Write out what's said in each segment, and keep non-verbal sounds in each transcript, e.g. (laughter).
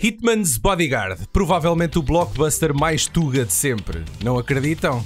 Hitman's Bodyguard, provavelmente o blockbuster mais tuga de sempre. Não acreditam?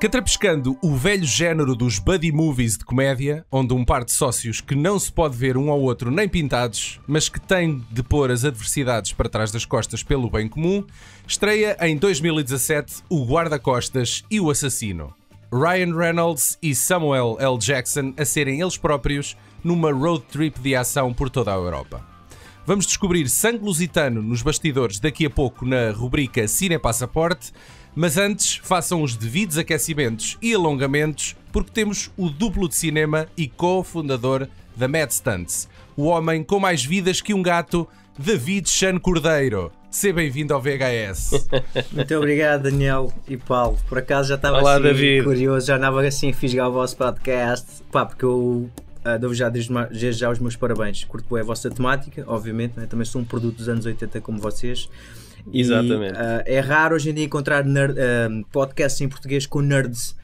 Catrapiscando o velho género dos buddy movies de comédia, onde um par de sócios que não se pode ver um ao outro nem pintados, mas que tem de pôr as adversidades para trás das costas pelo bem comum, estreia em 2017 o Guarda-Costas e o Assassino. Ryan Reynolds e Samuel L. Jackson a serem eles próprios numa road trip de ação por toda a Europa. Vamos descobrir sangue lusitano nos bastidores daqui a pouco na rubrica Cine Passaporte, mas antes, façam os devidos aquecimentos e alongamentos, porque temos o duplo de cinema e cofundador da Mad Stunts, o homem com mais vidas que um gato, David Chan Cordeiro. Seja bem-vindo ao VHS. (laughs) Muito obrigado, Daniel e Paulo. Por acaso já estava Olá, assim David. curioso, já andava assim a fisgar o vosso podcast. Pá, porque eu uh, ah, dou já desde, já os meus parabéns. Curto é a vossa temática, obviamente, né? também sou um produto dos anos 80 como vocês. Exatamente. E, uh, é raro hoje em dia encontrar nerd, uh, eh, podcasts em português com nerds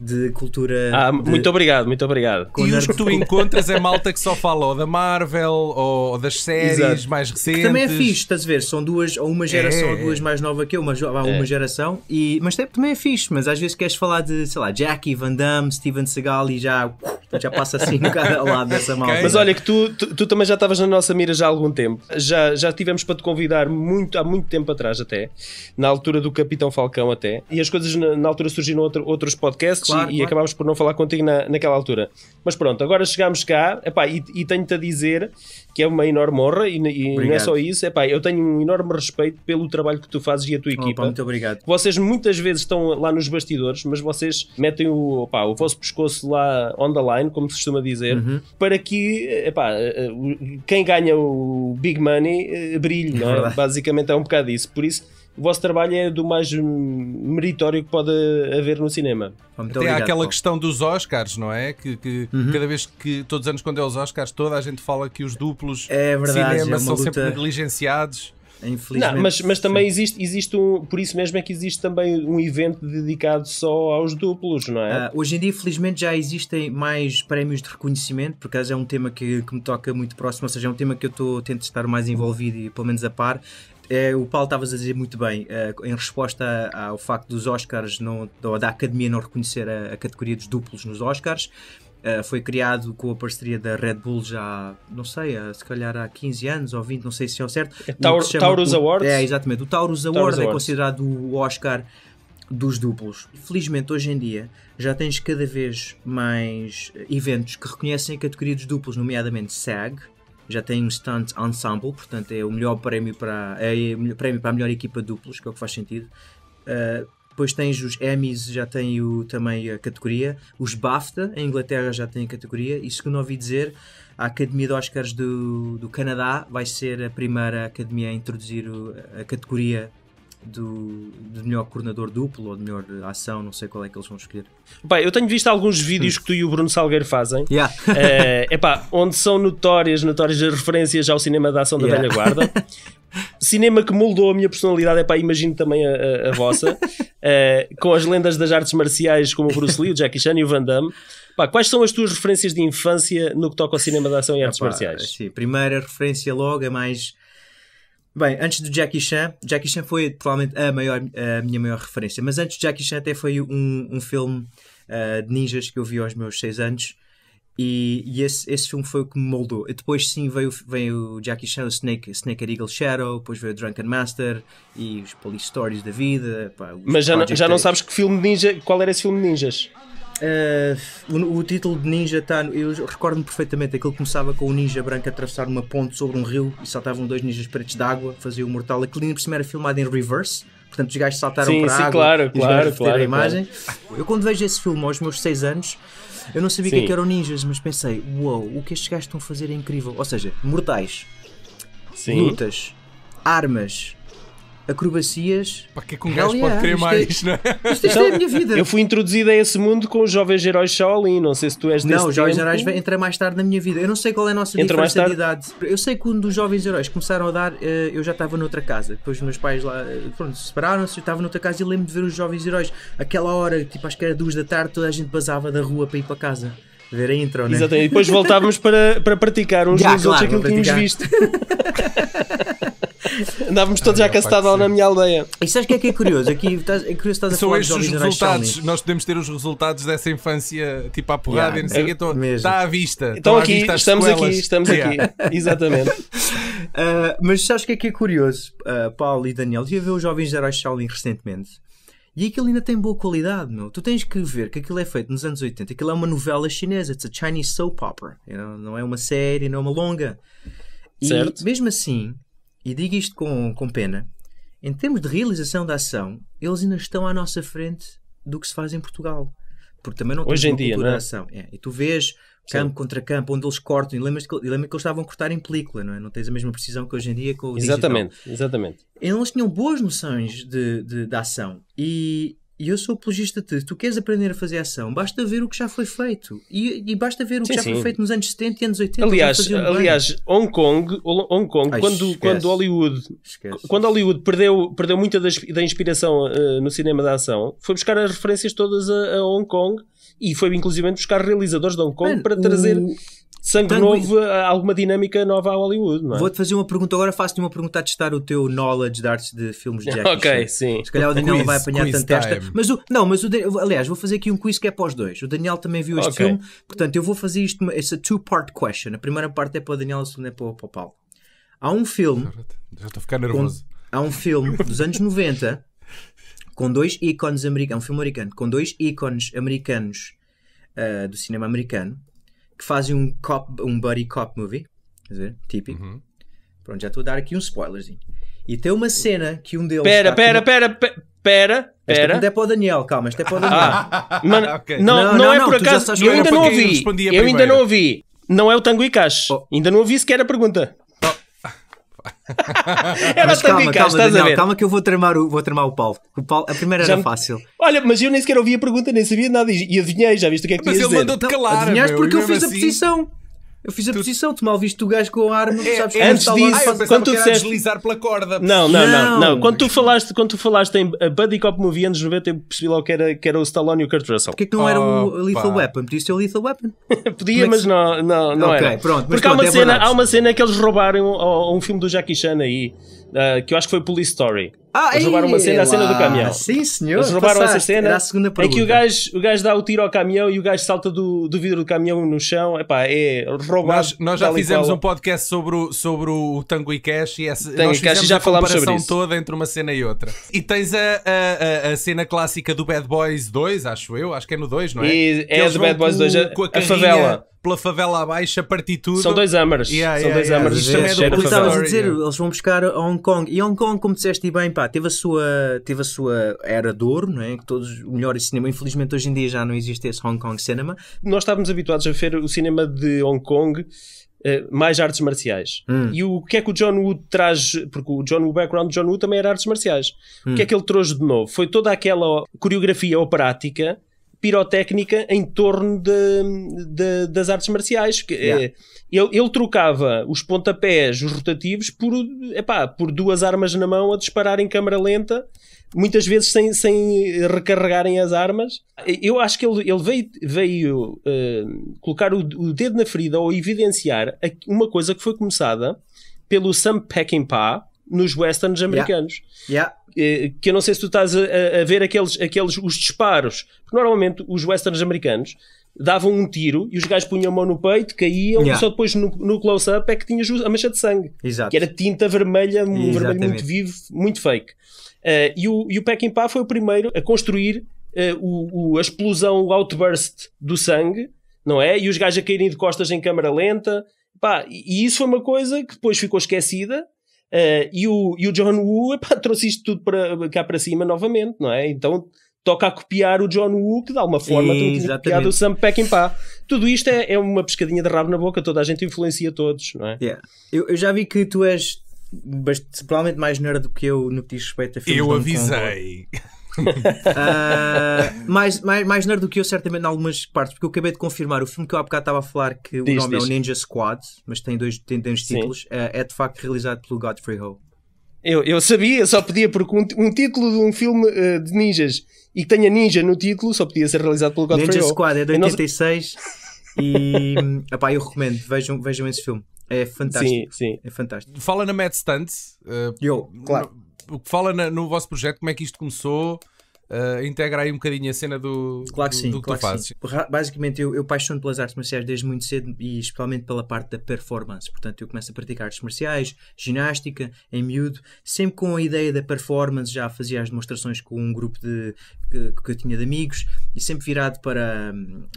de cultura. Ah, de... muito obrigado, muito obrigado. Com e os que tu encontras é (laughs) malta que só fala ou da Marvel ou das séries Exato. mais recentes. Que também é fixe, estás a ver? São duas, ou uma geração, é. ou duas mais nova que eu, é. uma, uma é. geração. E, mas também é fixe, mas às vezes queres falar de, sei lá, Jackie, Van Damme, Steven Seagal e já. (laughs) já passa assim cada ao lado dessa malta. Mas olha que tu, tu, tu também já estavas na nossa mira já há algum tempo. Já, já tivemos para te convidar muito, há muito tempo atrás até, na altura do Capitão Falcão até. E as coisas na, na altura surgiram outro, outros podcasts claro, e, claro. acabámos por não falar contigo na, naquela altura. Mas pronto, agora chegámos cá epá, e, e tenho-te a dizer que é uma enorme honra e, e não é só isso. É eu tenho um enorme respeito pelo trabalho que tu fazes e a tua equipa. Opa, muito obrigado. Vocês muitas vezes estão lá nos bastidores, mas vocês metem o, opa, o vosso pescoço lá on the line, como se costuma dizer, uhum. para que epá, eh, eh, quem ganha o big money eh, brilhe, é não é? Basicamente é um bocado isso. Por isso o vosso trabalho é do mais meritório que pode haver no cinema. Muito Até há aquela questão dos Oscars, não é? Que, que uhum. cada vez que, todos os anos, quando é os Oscars, toda a gente fala que os duplos é verdade, cinema é são luta... sempre negligenciados. Não, mas, mas também sim. existe, existe um, por isso mesmo é que existe também um evento dedicado só aos duplos, não é? Uh, hoje em dia, felizmente, já existem mais prémios de reconhecimento, por acaso é um tema que, que me toca muito próximo, ou seja, é um tema que eu estou tento estar mais envolvido e pelo menos a par. É, o Paulo estavas a dizer muito bem, uh, em resposta ao facto dos Oscars, não, da Academia não reconhecer a, a categoria dos duplos nos Oscars, Uh, foi criado com a parceria da Red Bull já, não sei, a, se calhar há 15 anos ou 20, não sei se é o certo. É Taur, o Taurus o, Awards? É, exatamente. O Taurus, Taurus Award Awards. é considerado o Oscar dos duplos. Felizmente, hoje em dia, já tens cada vez mais eventos que reconhecem a categoria dos duplos, nomeadamente SAG, já tem um stunt ensemble, portanto é o melhor prémio para, é o prémio para a melhor equipa duplos, que é o que faz sentido. Uh, depois tens os Emmys, já tem o, também a categoria. Os BAFTA, em Inglaterra, já tem a categoria. E segundo ouvi dizer, a Academia de Oscars do, do Canadá vai ser a primeira academia a introduzir o, a categoria do, do, melhor coordenador duplo ou de melhor ação, não sei qual é que eles vão escolher. eu tenho visto alguns vídeos hum. que tu e o Bruno Salgueiro fazem, yeah. Eh, epá, onde são notórias, notórias as referências ao cinema da ação da yeah. velha guarda. Cinema que moldou a minha personalidade, epá, imagino também a, a, vossa, uh, com as lendas das artes marciais como o Bruce Lee, o Jackie Chan e o Van Damme. Pá, quais são as tuas referências de infância no que toca ao cinema da ação e artes epá, marciais? Sim, primeira referência logo é mais Bem, antes do Jackie Chan, Jackie Chan foi provavelmente a, maior, a minha maior referência, mas antes do Jackie Chan até foi um, um filme uh, de ninjas que eu vi aos meus 6 anos e, e esse, esse, filme foi o que me moldou. E depois sim veio, veio o Jackie Chan, o Snake, Snake and Eagle Shadow, depois veio o Drunken Master e os Police Stories da vida. Pá, mas já não, já não sabes que filme ninja, qual era esse filme de ninjas? Uh, o, o, título de Ninja está. Eu recordo-me perfeitamente. Aquilo começava com o Ninja branco a atravessar uma ponte sobre um rio e saltavam dois ninjas pretos d'água, fazia o mortal. Aquilo ainda por cima era filmado em reverse. Portanto, os gajos saltaram sim, para sim, água claro, e claro, claro, a imagem. Eu quando vejo esse filme aos meus 6 anos, eu não sabia o que é eram ninjas, mas pensei, uou, wow, o que estes gajos estão a fazer é incrível. Ou seja, mortais, sim. lutas, armas, acrobacias. Para que é que um gajo pode querer mais, é, (laughs) não é? Isto, é- isto é a minha vida. Eu fui introduzido a esse mundo com os jovens heróis Shaolin, não sei se tu és desse Não, os jovens heróis entra mais tarde na minha vida. Eu não sei qual é a nossa entra diferença de idade. Eu sei que quando os jovens heróis começaram a dar, eh, eu já estava noutra casa. Depois meus pais lá, eh, pronto, separaram-se, eu estava noutra casa e lembro de ver os jovens heróis. Aquela hora, tipo acho que era duas da tarde, toda a gente basava da rua para ir para casa ver a intro, né? Exatamente, e depois voltávamos para, para praticar uns dos claro, outros aquilo que tínhamos visto. (laughs) (laughs) Andávamos todos ah, já lá na minha aldeia. E sabes o que é que é curioso? Aqui estás, é curioso estás a São falar estes os resultados. Nós podemos ter os resultados dessa infância tipo à porrada yeah, e não sei o é, que. Então, está à vista. Então estão aqui, à vista estamos aqui, estamos yeah. aqui. (laughs) Exatamente. Uh, (laughs) mas sabes o que é que é curioso, uh, Paulo e Daniel? Estive ver os jovens da Shaolin recentemente. E aquilo ainda tem boa qualidade, meu. Tu tens que ver que aquilo é feito nos anos 80. Aquilo é uma novela chinesa. It's a Chinese soap opera. You know? Não é uma série, não é uma longa. E certo. mesmo assim, e digo isto com, com pena, em termos de realização da ação, eles ainda estão à nossa frente do que se faz em Portugal. Porque também não temos Hoje em uma dia, é? ação. É. E tu vês campo Sim. contra campo, onde eles cortam, e lembra que, lembra que eles estavam a cortar em película, não é? Não tens a mesma precisão que hoje em dia com o Exatamente, digital. exatamente. Eles tinham boas noções de, de, de ação e, e eu sou apologista de tu queres aprender a fazer ação, basta ver o que já foi feito. E, e basta ver o que já sim. foi feito nos anos 70 e anos 80. Aliás, aliás Hong Kong, Hong Kong Ai, quando, quando Hollywood, quando Hollywood perdeu, perdeu muita da, da inspiração uh, no cinema da ação, foi buscar as referências todas a, a Hong Kong e foi inclusive buscar realizadores de Hong Kong para trazer o sangue novo, eh, alguma dinâmica nova a Hollywood, não é? Vou-te fazer uma pergunta agora, faço-te uma pergunta a testar o teu knowledge de artes de filmes de Jackie (laughs) Ok, Chan. sim. Se calhar o Daniel quiz, vai apanhar tanto esta. Mas o, não, mas o, aliás, vou fazer aqui um quiz que é para os dois. O Daniel também viu este okay. filme, portanto eu vou fazer isto, essa two-part question. A primeira parte é para o Daniel, a segunda é para, para o Paulo. Há um filme. Já estou a ficar nervoso. Com, há um filme dos anos 90 com dois ícones americanos. É um filme americano com dois ícones americanos uh, do cinema americano que fazem um, cop, um buddy cop movie, quer dizer, típico. Uhum. Pronto, já estou a dar aqui um spoilerzinho. E tem uma cena que um deles. Pera, pera, pera, pera, pera. Esta pergunta é para o Daniel, calma, isto é para o ah, Daniel. (laughs) Ah, man, okay. não, não, não, não, é por acaso, eu ainda não ouvi. Eu ainda não ouvi. Não é o Tango e Cash. Oh. Ainda não ouvi sequer a pergunta era mas calma, calma, estás Daniel, a ver. calma que eu vou tramar o, vou tramar o Paulo. O Paulo. A primeira já era me... fácil. Olha, mas eu nem sequer ouvi a pergunta, nem sabia nada e adivinhei, já viste o que é que mas tu Mas ele mandou-te então, calar, Adivinhaste meu, porque eu fiz assim... a posição eu fiz a tu... posição, tu mal viste o gajo com a arma, é, sabes é, antes disso, ah, quando tu disseste... deslizar pela corda. Não, não, não, não, não. Quando tu falaste, quando tu falaste em eh, Buddy Cop Movie anos 90, eu percebi logo que era, que era o Stallone e o Kurt Russell. Porquê que não oh, era o Lethal pá. Weapon? Podia ser o Lethal Weapon? (laughs) Podia, é mas não, não, não okay, era. Pronto, Porque pronto, há, uma é cena, há uma cena que eles roubaram um filme do Jackie Chan aí uh, que eu acho que foi Police Story. Ah, eles roubaram uma cena, a cena do caminhão. Sim, senhor. Eles roubaram passaste, essa cena. segunda É que o gajo, o gajo dá o tiro ao caminhão e o gajo salta do, do vidro do caminhão no chão. Epá, é roubado. Nós, nós já fizemos um podcast sobre o, sobre o Tango e Cash e essa Tango nós fizemos já a comparação toda entre uma cena e outra. E tens a, a, a, cena clássica do Bad Boys 2, acho eu. Acho que é no 2, não é? E, é do Bad Boys 2. Com, a, com a, a favela pela favela abaixo, a partir tudo. São dois Hammers. Yeah, São yeah, dois yeah, Hammers. Isto é, estavas a dizer, eles vão buscar a Hong Kong. E Hong Kong, como disseste bem, pá, teve a sua, teve a sua era de ouro, não é? Que todos, o melhor cinema, infelizmente hoje em dia já não existe esse Hong Kong cinema. Nós estávamos habituados a ver o cinema de Hong Kong. Eh, mais artes marciais. Hum. E o que é que o John Woo traz? Porque o, John, Woo background de John Woo também era artes marciais. Hum. O que é que ele trouxe de novo? Foi toda aquela coreografia operática pirotécnica em torno de, de, das artes marciais. Que, é, yeah. ele, ele, trocava os pontapés, os rotativos, por, epá, por duas armas na mão a disparar em câmara lenta, muitas vezes sem, sem recarregarem as armas. Eu acho que ele, ele veio, veio uh, colocar o, o, dedo na ferida ou evidenciar uma coisa que foi começada pelo Sam Peckinpah nos westerns americanos. Yeah. Yeah. Eh, que eu não sei se tu estás a, a ver aqueles, aqueles os disparos. Porque normalmente os westerns americanos davam um tiro e os gajos punham a mão no peito, caíam yeah. e só depois no, no close-up é que tinhas a mancha de sangue. Exato. Que era tinta vermelha, um Exatamente. vermelho muito vivo, muito fake. Uh, e, o, e o Peckinpah foi o primeiro a construir uh, o, o, a explosão, o outburst do sangue, não é? E os gajos a caírem de costas em câmara lenta. Pá, e isso foi uma coisa que depois ficou esquecida Uh, e, o, e o John Woo (laughs) epá, trouxe isto tudo para, cá para cima novamente, não é? Então toca a copiar o John Woo, que de alguma forma tem copiado o Sam Peckinpah. Tudo isto é, é, uma pescadinha de rabo na boca, toda a gente influencia todos, não é? Yeah. Eu, eu, já vi que tu és provavelmente mais nerd do que eu no que diz respeito a filmes Eu avisei. Kong. Ah, mais, mais, mais nerd do que eu, certamente, em algumas partes, porque eu acabei de confirmar o filme que eu há bocado estava a falar, que diz, o nome diz. é o Ninja Squad, mas tem dois, tem, dois títulos, é, é de facto realizado pelo Godfrey Ho. Eu, eu sabia, só podia, porque um, um título de um filme uh, de ninjas e que tenha ninja no título só podia ser realizado pelo Godfrey Ninja Ho. Squad é de 86 e (laughs) epá, eu recomendo, vejam, vejam esse filme. É fantástico. Sim, sim. É fantástico. Fala na Mad Stunt. Uh, eu, claro fala na, no vosso projeto, como é que isto começou? uh, integra aí um bocadinho a cena do, claro que sim, do, do claro que tu fazes. Sim. Basicamente, eu, eu paixono pelas artes marciais desde muito cedo e especialmente pela parte da performance. Portanto, eu começo a praticar artes marciais, ginástica, em miúdo, sempre com a ideia da performance. Já fazia as demonstrações com um grupo de, que, que eu tinha de amigos e sempre virado para,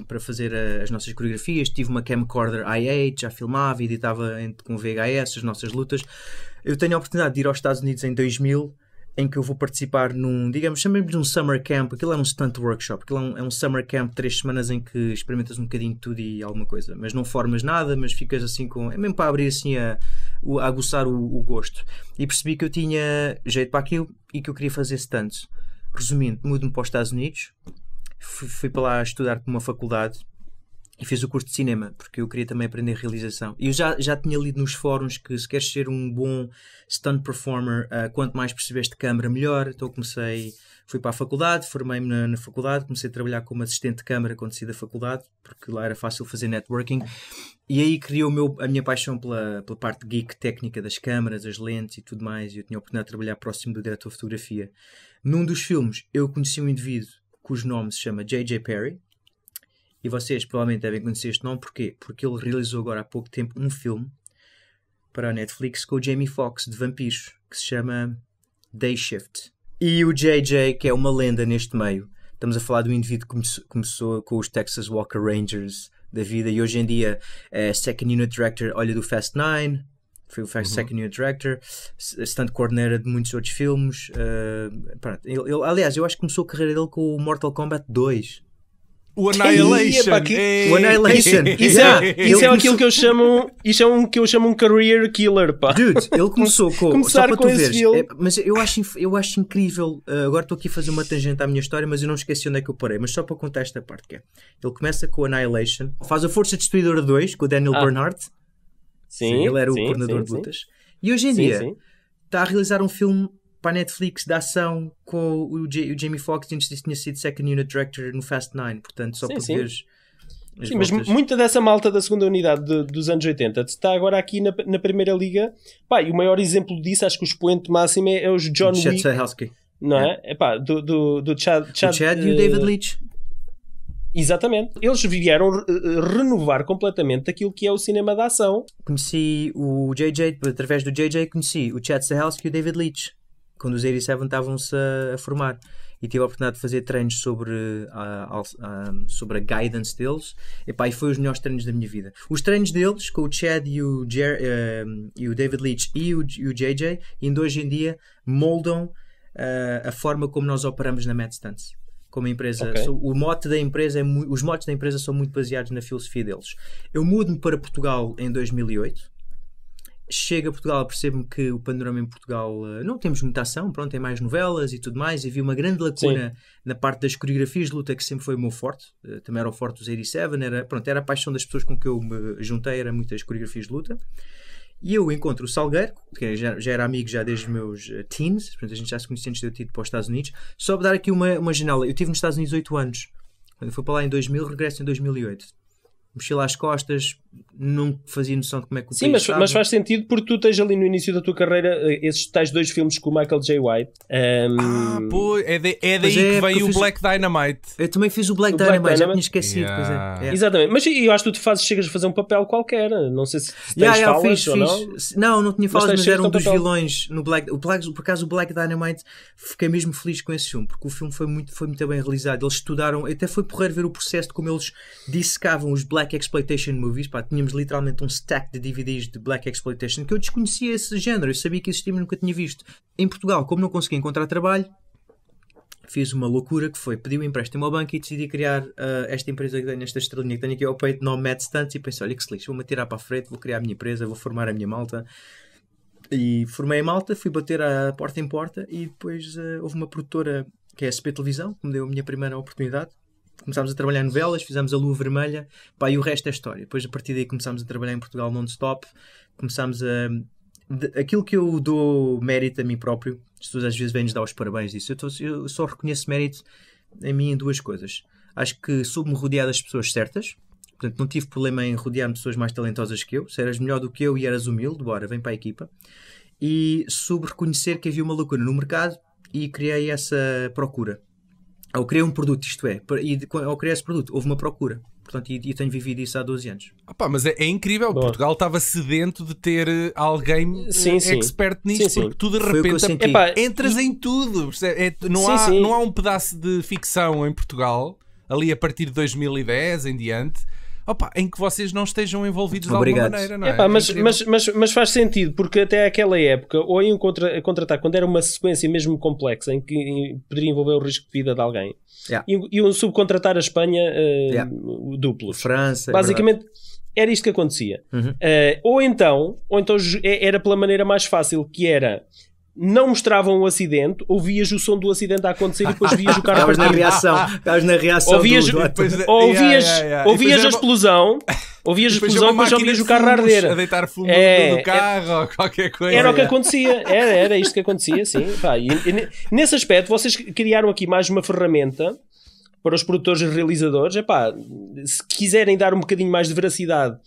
para fazer eh, as nossas coreografias. Tive uma camcorder i8, já filmava e editava com VHS as nossas lutas. Eu tenho a oportunidade de ir aos Estados Unidos em 2000 em que eu vou participar num, digamos, chamemos de um summer camp, aquilo é um stunt workshop, aquilo é um, é um summer camp, três semanas em que experimentas um bocadinho de tudo e alguma coisa, mas não formas nada, mas ficas assim com, é mesmo para abrir assim a, a aguçar o, o gosto. E percebi que eu tinha jeito para aquilo e que eu queria fazer stunts. Resumindo, mudo-me para os Estados Unidos, fui, fui para lá estudar para uma faculdade e fiz o curso de cinema, porque eu queria também aprender realização. E eu já, já tinha lido nos fóruns que se queres ser um bom stunt performer, uh, quanto mais percebes de câmara, melhor. Então comecei, fui para a faculdade, formei-me na, na, faculdade, comecei a trabalhar como assistente de câmara quando saí da faculdade, porque lá era fácil fazer networking. E aí criou meu, a minha paixão pela, pela parte geek técnica das câmaras, as lentes e tudo mais. E eu tinha a oportunidade de trabalhar próximo do diretor de fotografia. Num dos filmes, eu conheci um indivíduo cujo nome se chama J.J. Perry, e vocês provavelmente devem conhecer este nome, porquê? Porque ele realizou agora há pouco tempo um filme para a Netflix com o Jamie Foxx, de vampiros, que se chama Day Shift. E o JJ, que é uma lenda neste meio. Estamos a falar de um indivíduo que começou com os Texas Walker Rangers da vida e hoje em dia é Second Unit Director, olha, do Fast Nine, foi o uhum. second unit director, stand coordenador de muitos outros filmes. Uh, ele, ele, aliás, eu acho que começou a carreira dele com o Mortal Kombat 2. O Annihilation. que... É. O Annihilation. Isso é, é aquilo que eu chamo. Isso é um que eu chamo um career killer, pá. Dude, ele começou com. Começar só para com tu veres, é, mas eu acho, eu acho incrível. Uh, agora estou aqui a fazer uma tangente à minha história, mas eu não esqueci onde é que eu parei. Mas só para contar esta parte que é. Ele começa com o Annihilation, faz a Força Destruidora 2 com o Daniel ah. Bernhardt. Sim, sim, Ele era o coordenador sim, de lutas. E hoje em dia está a realizar um filme para a Netflix da ação com o, o Jamie Foxx antes disso tinha sido Second Unit Director no Fast Nine, portanto só sim, para sim. veres as Sim, voltas. mas muita dessa malta da segunda unidade de, dos anos 80 está agora aqui na, na Primeira Liga. Pá, e o maior exemplo disso, acho que o expoente máximo é, é os John Chad Sahelski. Não é? é? Pá, do, do, do Chad, Chad, o Chad uh, e o eh, David Leitch. Exatamente. Eles vieram eh, renovar completamente aquilo que é o cinema da ação. Conheci o JJ, através do JJ, conheci o Chad Sahelski e o David Leitch quando os 87 estavam-se a, a, formar. E tive a oportunidade de fazer treinos sobre a, a, sobre a guidance deles. E, pá, e foi os melhores treinos da minha vida. Os treinos deles, com o Chad e o, Jer, uh, e o David Leach e o, e o JJ, ainda hoje em dia moldam uh, a forma como nós operamos na Mad como empresa. Okay. O mote da empresa é os motes da empresa são muito baseados na filosofia deles. Eu mudo-me para Portugal em 2008 chego a Portugal, percebo-me que o panorama em Portugal eh, não temos muita ação, pronto, tem é mais novelas e tudo mais, e vi uma grande lacuna Sim. na parte das coreografias de luta, que sempre foi o meu forte, eh, também era o forte dos 87, era, pronto, era a paixão das pessoas com que eu me juntei, era muitas coreografias de luta. E eu encontro o Salgueiro, que é, já, já era amigo já desde os meus eh, teens, portanto a gente já se conhecia antes de eu ter ido para os Estados Unidos. Só para dar aqui uma, uma janela, eu estive nos Estados Unidos 8 anos. Quando eu fui para lá em 2000, regresso em 2008 mochila às costas, não fazia noção de como é que o Sim, mas, mas, faz sentido porque tu tens ali no início da tua carreira eh, esses tais dois filmes com o Michael J. White. Um... Ehm, ah, pô, é, de, é daí é, que veio o Black o... Dynamite. Eu também fiz o Black, o Black Dynamite, Dynamite, já tinha esquecido. É. Yeah. É. Exatamente, mas eu acho que tu fazes, chegas a fazer um papel qualquer. Não sei se tens yeah, yeah, falas fiz, ou fiz. não. Não, não tinha falas, mas, mas era um dos papel. vilões no Black, o Black. Por acaso, o Black Dynamite, fiquei mesmo feliz com esse filme porque o filme foi muito, foi muito bem realizado. Eles estudaram, até foi porreiro ver o processo de como eles dissecavam os Black Exploitation Movies. Pá, tínhamos literalmente um stack de DVDs de Black Exploitation que eu desconhecia esse género, eu sabia que existia, mas nunca tinha visto. Em Portugal, como não conseguia encontrar trabalho, fiz uma loucura que foi pedir um empréstimo ao banco e decidi criar uh, esta empresa que tenho, esta estrelinha que tenho aqui ao peito, nome Mad Stunts, e pensei, olha que se lixo, vou-me tirar para a frente, vou criar a minha empresa, vou formar a minha malta. E formei a malta, fui bater a porta em porta e depois uh, houve uma produtora que é a SP Televisão, que me deu a minha primeira oportunidade começámos a trabalhar novelas, fizemos a Lua Vermelha, pá, e o resto é história. Depois, a partir daí, começámos a trabalhar em Portugal non-stop, começámos a. aquilo que eu dou mérito a mim próprio, as pessoas às vezes vêm-nos dar os parabéns disso, eu, tô, eu só reconheço mérito em mim em duas coisas. Acho que soube-me rodear das pessoas certas, portanto, não tive problema em rodear-me pessoas mais talentosas que eu. Se eras melhor do que eu e eras humilde, bora, vem para a equipa. E soube reconhecer que havia uma lacuna no mercado e criei essa procura ao criar um produto, isto é, e ao criar esse produto, houve uma procura. Portanto, e, e tenho vivido isso há 12 anos. Opa, ah, mas é, é incrível, Boa. Portugal estava sedento de ter eh, alguém eh, sim, sim. expert nisto, sim, porque tu de repente Epá, entras e... em tudo. É, não, há, não há um pedaço de ficção em Portugal, ali a partir de 2010 em diante, opa, em que vocês não estejam envolvidos Obrigado. de alguma maneira, não é? Epá, mas, mas, mas, mas, faz sentido, porque até aquela época, ou em um contra, contratar, quando era uma sequência mesmo complexa, em que poderia envolver o risco de vida de alguém, yeah. e, e um subcontratar a Espanha uh, yeah. duplo. França. É Basicamente. É era isto que acontecia. Uhum. Uh, ou então, ou então é, era pela maneira mais fácil, que era não mostravam o acidente, ouvias o som do acidente a acontecer e depois vias o carro (laughs) partir. na reação, ah, ah, ah. estavas na reação. Ouvias, do, do ouvias, yeah, yeah, yeah. ouvias a é explosão, ouvias a (laughs) é explosão, depois, depois ouvias o carro a arder. A deitar fumo é, do é. carro é, ou qualquer coisa. Era o que acontecia, era, era isto que acontecia, sim. (laughs) Pá, e, e, nesse aspecto, vocês criaram aqui mais uma ferramenta para os produtores e realizadores. Epá, se quiserem dar um bocadinho mais de veracidade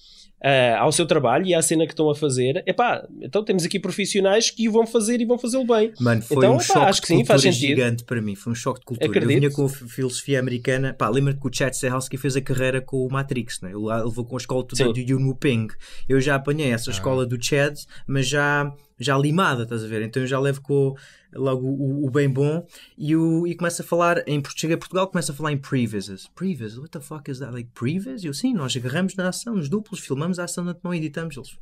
eh, ao seu trabalho e à cena que estão a fazer, epá, então temos aqui profissionais que o vão fazer e vão fazê-lo bem. Mano, foi então, um epá, choque acho que sim, faz gigante para mim, foi um choque de cultura. Acredito. Eu vinha com filosofia americana, pá, lembra-te que o Chad Stahelski fez a carreira com o Matrix, né? ele ah, levou com a escola toda do Yun Ping. Eu já apanhei essa ah. escola do Chad, mas já já limada, estás a ver? Então eu já levo com logo o, o bem bom, e, o, e começa a falar, em, chega a Portugal, começa a falar em previses. Previses? What the fuck is that? Like previses? Eu, sim, nós agarramos na ação, nos duplos, filmamos a ação, não editamos eles.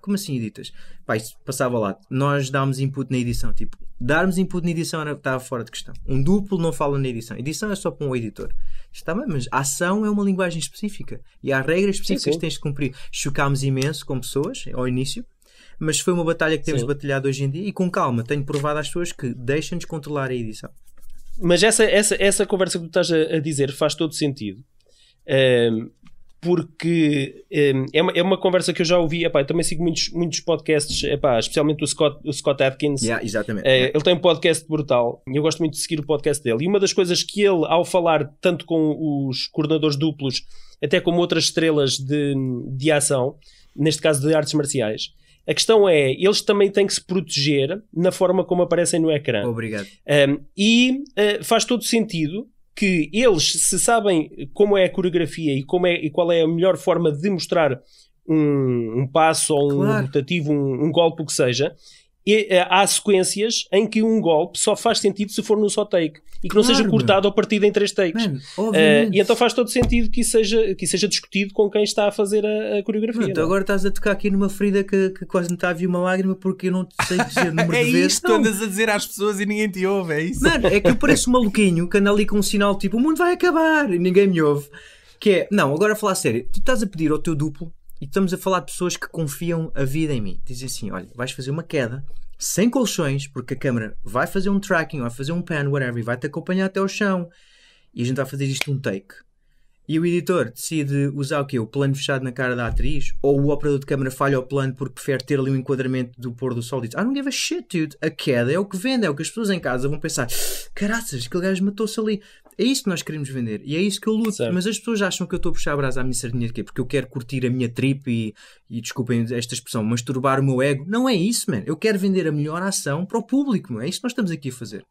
Como assim editas? pai passava lá. Nós dámos input na edição. Tipo, darmos input na edição era, estava fora de questão. Um duplo não fala na edição. Edição é só para um editor. Está bem, mas a ação é uma linguagem específica. E há regras específicas sim, sim. que tens de cumprir. Chocámos imenso com pessoas, ao início mas foi uma batalha que temos Sim. batalhado hoje em dia e com calma, tenho provado às pessoas que deixem-nos controlar a edição. Mas essa, essa, essa conversa que tu estás a, a dizer faz todo sentido. Um, ehm, porque um, ehm, é, uma, é uma conversa que eu já ouvi, epá, eu também sigo muitos, muitos podcasts, epá, especialmente o Scott, o Scott Atkins. Yeah, exatamente. Eh, ele tem um podcast brutal e eu gosto muito de seguir o podcast dele. E uma das coisas que ele, ao falar tanto com os coordenadores duplos, até como outras estrelas de, de ação, neste caso de artes marciais, a questão é, eles também têm que se proteger na forma como aparecem no ecrã. Obrigado. Um, e uh, faz todo sentido que eles, se sabem como é a coreografia e, como é, e qual é a melhor forma de mostrar um, um passo ou um rotativo, um, um golpe, o que seja, eh, há sequências em que um golpe só faz sentido se for num só take e que não claro, seja cortado ou partido em três takes. Man, uh, e então faz todo sentido que isso seja, que seja discutido com quem está a fazer a, a coreografia. Pronto, é? agora estás a tocar aqui numa ferida que, que quase me está a vir uma lágrima porque eu não sei dizer (laughs) número é de vezes. É isto andas a dizer às pessoas e ninguém te ouve, é isso? Mano, é que eu pareço maluquinho que anda ali com um sinal tipo o mundo vai acabar e ninguém me ouve. Que é, não, agora a falar a sério, tu estás a pedir ao teu duplo e estamos a falar de pessoas que confiam a vida em mim. Dizem assim: olha, vais fazer uma queda sem colchões, porque a câmera vai fazer um tracking, vai fazer um pan, whatever, e vai te acompanhar até ao chão. E a gente vai fazer isto um take e o editor decide usar o quê? O plano fechado na cara da atriz? Ou o operador de câmara falha o plano porque prefere ter ali um enquadramento do pôr do sol diz: I don't give a shit, dude. A queda é o que vende, é o que as pessoas em casa vão pensar: caraças, aquele gajo matou-se ali. É isso que nós queremos vender e é isso que eu luto. Certo. Mas as pessoas acham que eu estou a puxar a brasa à minha sardinha de quê? Porque eu quero curtir a minha trip e, e desculpem esta expressão, masturbar o meu ego. Não é isso, man. Eu quero vender a melhor ação para o público, man. é isso que nós estamos aqui a fazer.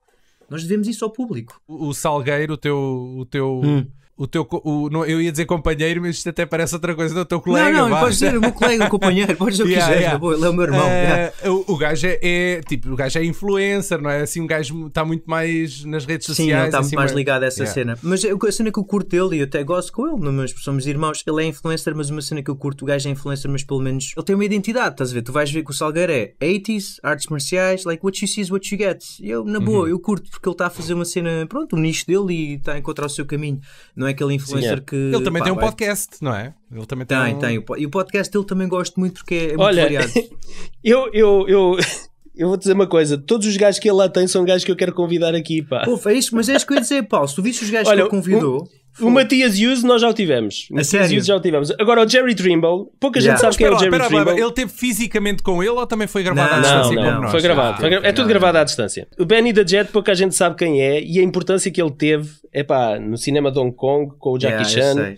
Nós devemos isso ao público. O, o Salgueiro, o teu. O teu... Hum o teu. O, não, eu ia dizer companheiro, mas isto até parece outra coisa. do o teu colega. Não, não, vai. podes dizer o meu colega, o companheiro, pode dizer o que yeah, quiseres, yeah. ele é o meu irmão. Uh, yeah. o, o, gajo é, é, tipo, o gajo é influencer, não é? Assim, um gajo está muito mais nas redes Sim, sociais. Sim, está assim, mais ligado a essa cena. Mas a cena que eu curto dele, e eu até gosto com ele, mas somos irmãos, ele é influencer, mas uma cena que eu curto, o gajo é influencer, mas pelo menos ele tem uma identidade, estás a ver? Tu vais ver que o Salgueiro é 80s, artes marciais, like what you see is what you get. Eu, na boa, uhum. eu curto porque ele está a fazer uma cena, pronto, o nicho dele e está a encontrar o seu caminho. Não não é aquele influencer Sim, é. que. Ele também pá, tem um podcast, vai. não é? Ele também tem. Tem, um... tem. E o podcast ele também gosto muito porque é, é Olha, muito variado. (laughs) eu, eu, eu, (laughs) eu vou dizer uma coisa: todos os gajos que ele lá tem são gajos que eu quero convidar aqui, pá. Pô, é isso, mas é isso que eu ia dizer, Paulo. Se tu viste os gajos Olha, que ele convidou. Um... O Matias Hughes nós já o tivemos. O Matias Hughes já o tivemos. Agora o Jerry Trimble, pouca yeah. gente sabe quem é o Jerry lá, Trimble. Lá, ele teve fisicamente com ele ou também foi gravado não, à distância? Não, não. foi gravado. Ah, foi gra é tudo gravado à distância. O Benny the Jet, pouca gente sabe quem é e a importância que ele teve epá, no cinema de Hong Kong com o Jackie yeah, Chan.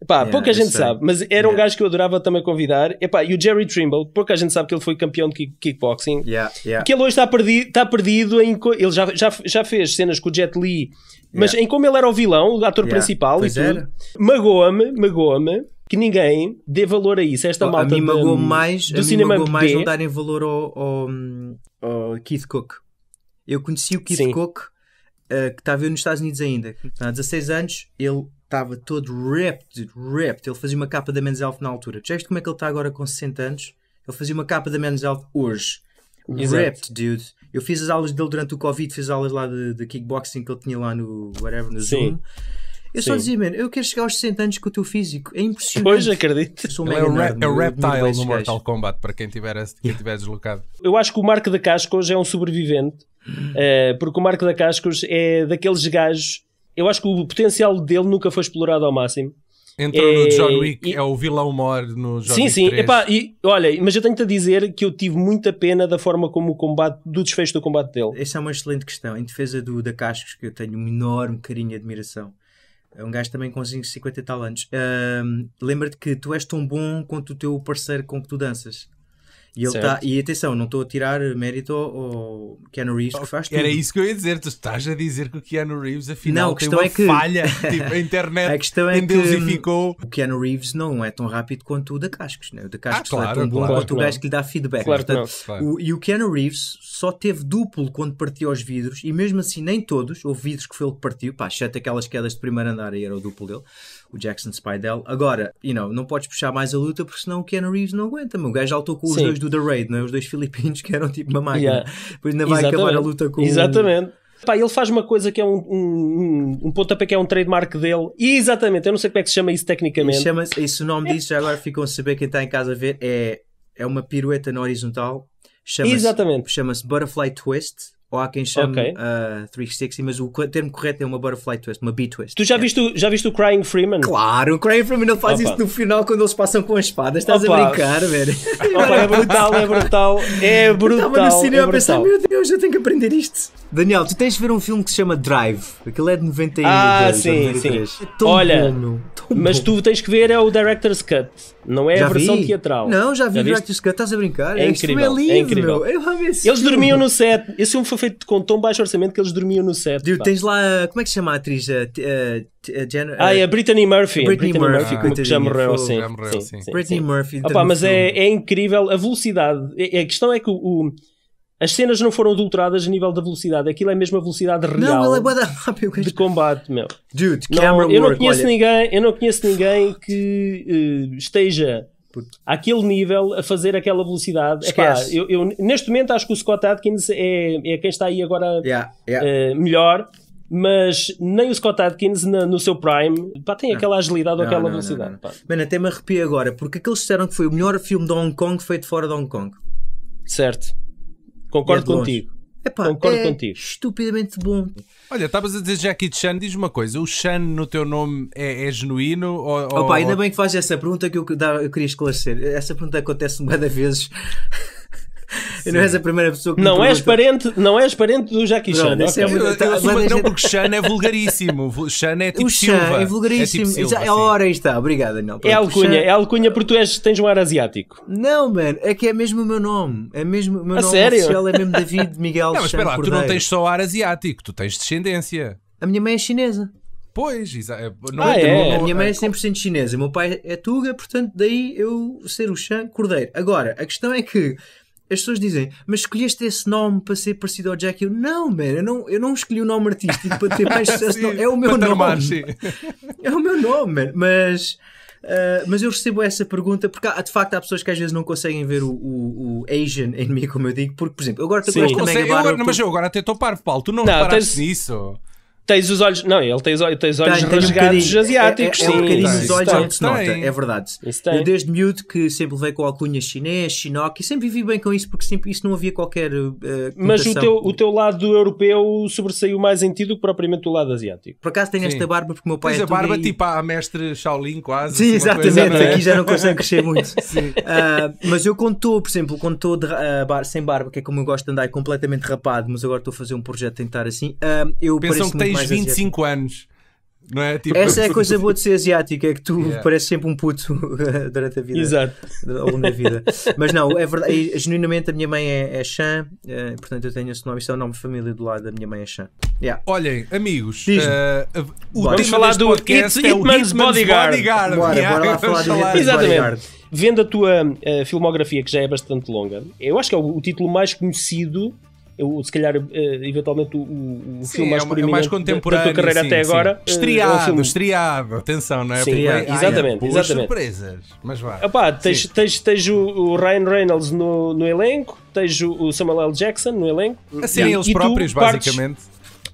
Epá, yeah, pouca gente sei. sabe, mas era yeah. um gajo que eu adorava também convidar. Epá, e o Jerry Trimble, pouca gente sabe que ele foi campeão de kick, kickboxing. Yeah, yeah. Que ele hoje está perdido, está perdido em. Ele já, já, já fez cenas com o Jet Li, mas em como ele era o vilão, o ator principal e tudo. Magoa-me, magoa-me que ninguém dê valor a isso. Esta oh, malta a mim magoou do, mais, do a cinema magoou mais não darem valor ao, ao, ao, Keith Cook. Eu conheci o Keith Sim. Cook, uh, que estava nos Estados Unidos ainda. Há 16 anos, ele estava todo ripped, ripped. Ele fazia uma capa da Men's Health na altura. Já viste como é que ele está agora com 60 anos? Ele fazia uma capa da Men's Health hoje. Exato. Ripped, dude. Eu fiz as aulas dele durante o Covid, fiz aulas lá de, de kickboxing que ele tinha lá no whatever, no Sim. Zoom. Eu Sim. só dizia, mano, eu quero chegar aos 60 anos com o teu físico. É impressionante. Pois, acredito. sou um é o, é Reptile no Mortal Kombat, para quem tiver, quem tiver deslocado. Eu acho que o Marco da Cascos é um sobrevivente, uh, porque o Marco da Cascos é daqueles gajos eu acho que o potencial dele nunca foi explorado ao máximo. Entrou é, no John Wick, e, é o vilão mor no John sim, Wick. Sim, sim. Epá, e, olha, mas eu tenho-te a dizer que eu tive muita pena da forma como o combate, do desfecho do combate dele. Essa é uma excelente questão. Em defesa do da Cascos, que eu tenho um enorme carinho e admiração. É um gajo também com 50 e tal anos. Uh, Lembra-te que tu és tão bom quanto o teu parceiro com que tu danças. E, ele tá, e atenção, não estou a tirar mérito ao Keanu Reeves que oh, faz tudo. Era isso que eu ia dizer, tu estás a dizer que o Keanu Reeves afinal não, tem uma é que... falha, tipo, a (laughs) internet a questão é endeusificou. Que o Keanu Reeves não é tão rápido quanto o da Cascos, né? o da Cascos ah, claro, é tão bom claro, quanto claro. o gajo que lhe dá feedback. Claro, Portanto, claro. O, e o Keanu Reeves só teve duplo quando partiu os vidros e mesmo assim nem todos, houve vidros que foi ele que partiu, pá, exceto aquelas quedas de primeiro andar e era o duplo dele o Jackson Spidel. Agora, you know, não podes puxar mais a luta porque senão o Ken Reeves não aguenta. O gajo já lutou com os Sim. dois do The Raid, não é? os dois filipinos que eram tipo uma máquina. Yeah. Depois ainda vai Exatamente. acabar a luta com Exatamente. Pá, ele faz uma coisa que é um, um, um pontapé que é um trademark dele. E exatamente, eu não sei como é que se chama isso tecnicamente. Chama isso, o nome disso, já agora ficam a saber quem está em casa a ver, é, é uma pirueta na horizontal. Chama exatamente. Chama-se Butterfly Twist ou há quem chame okay. uh, ah, 360, mas o termo correto é uma butterfly twist, uma B-twist. Tu já, é. viste, já viste o Crying Freeman? Claro, o Crying Freeman ele faz Opa. isso no final quando eles passam com as espadas. Estás Opa. a brincar, velho. Opa, é brutal, é brutal, é brutal. estava é no cinema é a pensar, meu Deus, eu tenho que aprender isto. Daniel, tu tens de ver um filme que se chama Drive. Aquilo é de 91. Ah, de sim, 93. sim. É Olha, bom, mas bom. tu tens que ver é o Director's Cut, não é já a versão vi. teatral. Não, já vi já o Director's Cut, estás a brincar? É incrível, lindo, é incrível. É é eles dormiam no set. Esse filme foi foi feito com tão baixo orçamento que eles dormiam no set. Dude, pá. tens lá, como é que se chama a atriz? A, a, a Jen, ah, é a Brittany Murphy. Brittany, Brittany Murphy, ah, que já morreu, sim. Já morreu, sim, sim. Brittany sim. Murphy. Opa, ah, mas é, é incrível a velocidade. É, é, a questão é que o, o as cenas não foram adulteradas a nível da velocidade, aquilo é mesmo a velocidade real não, ele é rápido, de combate, meu. Dude, não, eu não conheço olha. ninguém, eu não conheço ninguém que uh, esteja aquele àquele nível, a fazer aquela velocidade. Epá, eu, eu, neste momento acho que o Scott Adkins é, é quem está aí agora yeah, yeah. Uh, melhor, mas nem o Scott Adkins na, no seu prime pá, tem aquela não. agilidade ou aquela não, velocidade. Mano, até me arrepio agora, porque aqueles disseram que foi o melhor filme de Hong Kong feito fora de Hong Kong. Certo. Concordo é contigo. Epá, Concordo é contigo. Estupidamente bom. Olha, estavas a dizer Jackie Chan, diz uma coisa: o Chan no teu nome é, é genuíno? Ou, Opa, ainda bem que fazes essa pergunta que eu, eu queria esclarecer. Essa pergunta acontece uma das vezes. Sim. Não és a primeira pessoa que não és parente Não és parente do Jackie Chan. É tá, não, é, eu, eu não, porque Chan é vulgaríssimo. Chan é tipo o Chan Silva. É vulgaríssimo. É, tipo Silva, é hora aí está. Obrigado, não. É alcunha, é alcunha porque tu és, tens um ar asiático. Não, mano, é que é mesmo o meu nome. É mesmo o meu a nome sério? oficial, é mesmo David (laughs) Miguel Não, mas espera lá, tu não tens só ar asiático, tu tens descendência. A minha mãe é chinesa. Pois, é, não ah, é, é. A minha mãe é 100% chinesa, o meu pai é tuga, portanto, daí eu ser o Chan Cordeiro. Agora, a questão é que as pessoas dizem, mas escolheste esse nome para ser parecido ao Jack? Eu, não, man, eu não, eu não escolhi o nome artístico para ter mais (laughs) sucesso. é o meu nome. (laughs) é o meu nome, man. Mas, uh, mas eu recebo essa pergunta porque há, de facto há pessoas que às vezes não conseguem ver o, o, o Asian em mim, como eu digo, porque, por exemplo, eu agora estou com esta mega barba. Mas eu agora até estou parvo, Paulo, tu não, não reparas tens... nisso. Tens os olhos. Não, ele tem os olhos, tem os olhos tem, rasgados um asiáticos. É, é, é um os olhos, tem, se nota, é verdade. Eu desde miúdo que sempre levei com alcunhas chinês, chinok e sempre vivi bem com isso, porque sempre isso não havia qualquer. Uh, Mas o teu, o teu lado europeu sobressaiu mais em ti do que propriamente o lado asiático. Por acaso tenho sim. esta barba porque o meu pai é. Mas a barba e... tipo a mestre Shaolin quase. Sim, assim, exatamente, coisa, aqui já não consegue crescer muito. uh, (laughs) mas eu contou por exemplo, contou uh, ah, bar, sem barba, que é como eu gosto de andar completamente rapado, mas agora estou a fazer um projeto de tentar assim, ah, eu Pensam que tens mais 25 asiático. anos. Não é? Tipo... Essa é a (laughs) coisa boa de ser asiático, é que tu yeah. pareces sempre um puto (laughs) durante a vida. Exato. Ao longo da vida. Mas não, é verdade, genuinamente a minha mãe é, é Xan, é, portanto eu tenho esse nome, isso é o nome de família do lado da minha mãe é Xan. Yeah. Olhem, amigos, uh, o bora. tema falar do podcast It, é Hitman's Bodyguard. Bodyguard. Bora, yeah. bora lá falar do Hitman's Exatamente. Bodyguard. Vendo a tua uh, filmografia, que já é bastante longa, eu acho que é o, o título mais conhecido eu, se calhar, eh, eventualmente, o, o Sim, filme mais é uma, é mais contemporâneo, da tua carreira sim, até sim. agora. Estreado, eh, é um atenção, não é? Sim, é, é, exatamente, exatamente. surpresas, mas vá. Epá, tens, tens, tens, o, Ryan Reynolds no, no elenco, tens o Samuel L. Jackson no elenco. Assim, serem eles próprios, basicamente.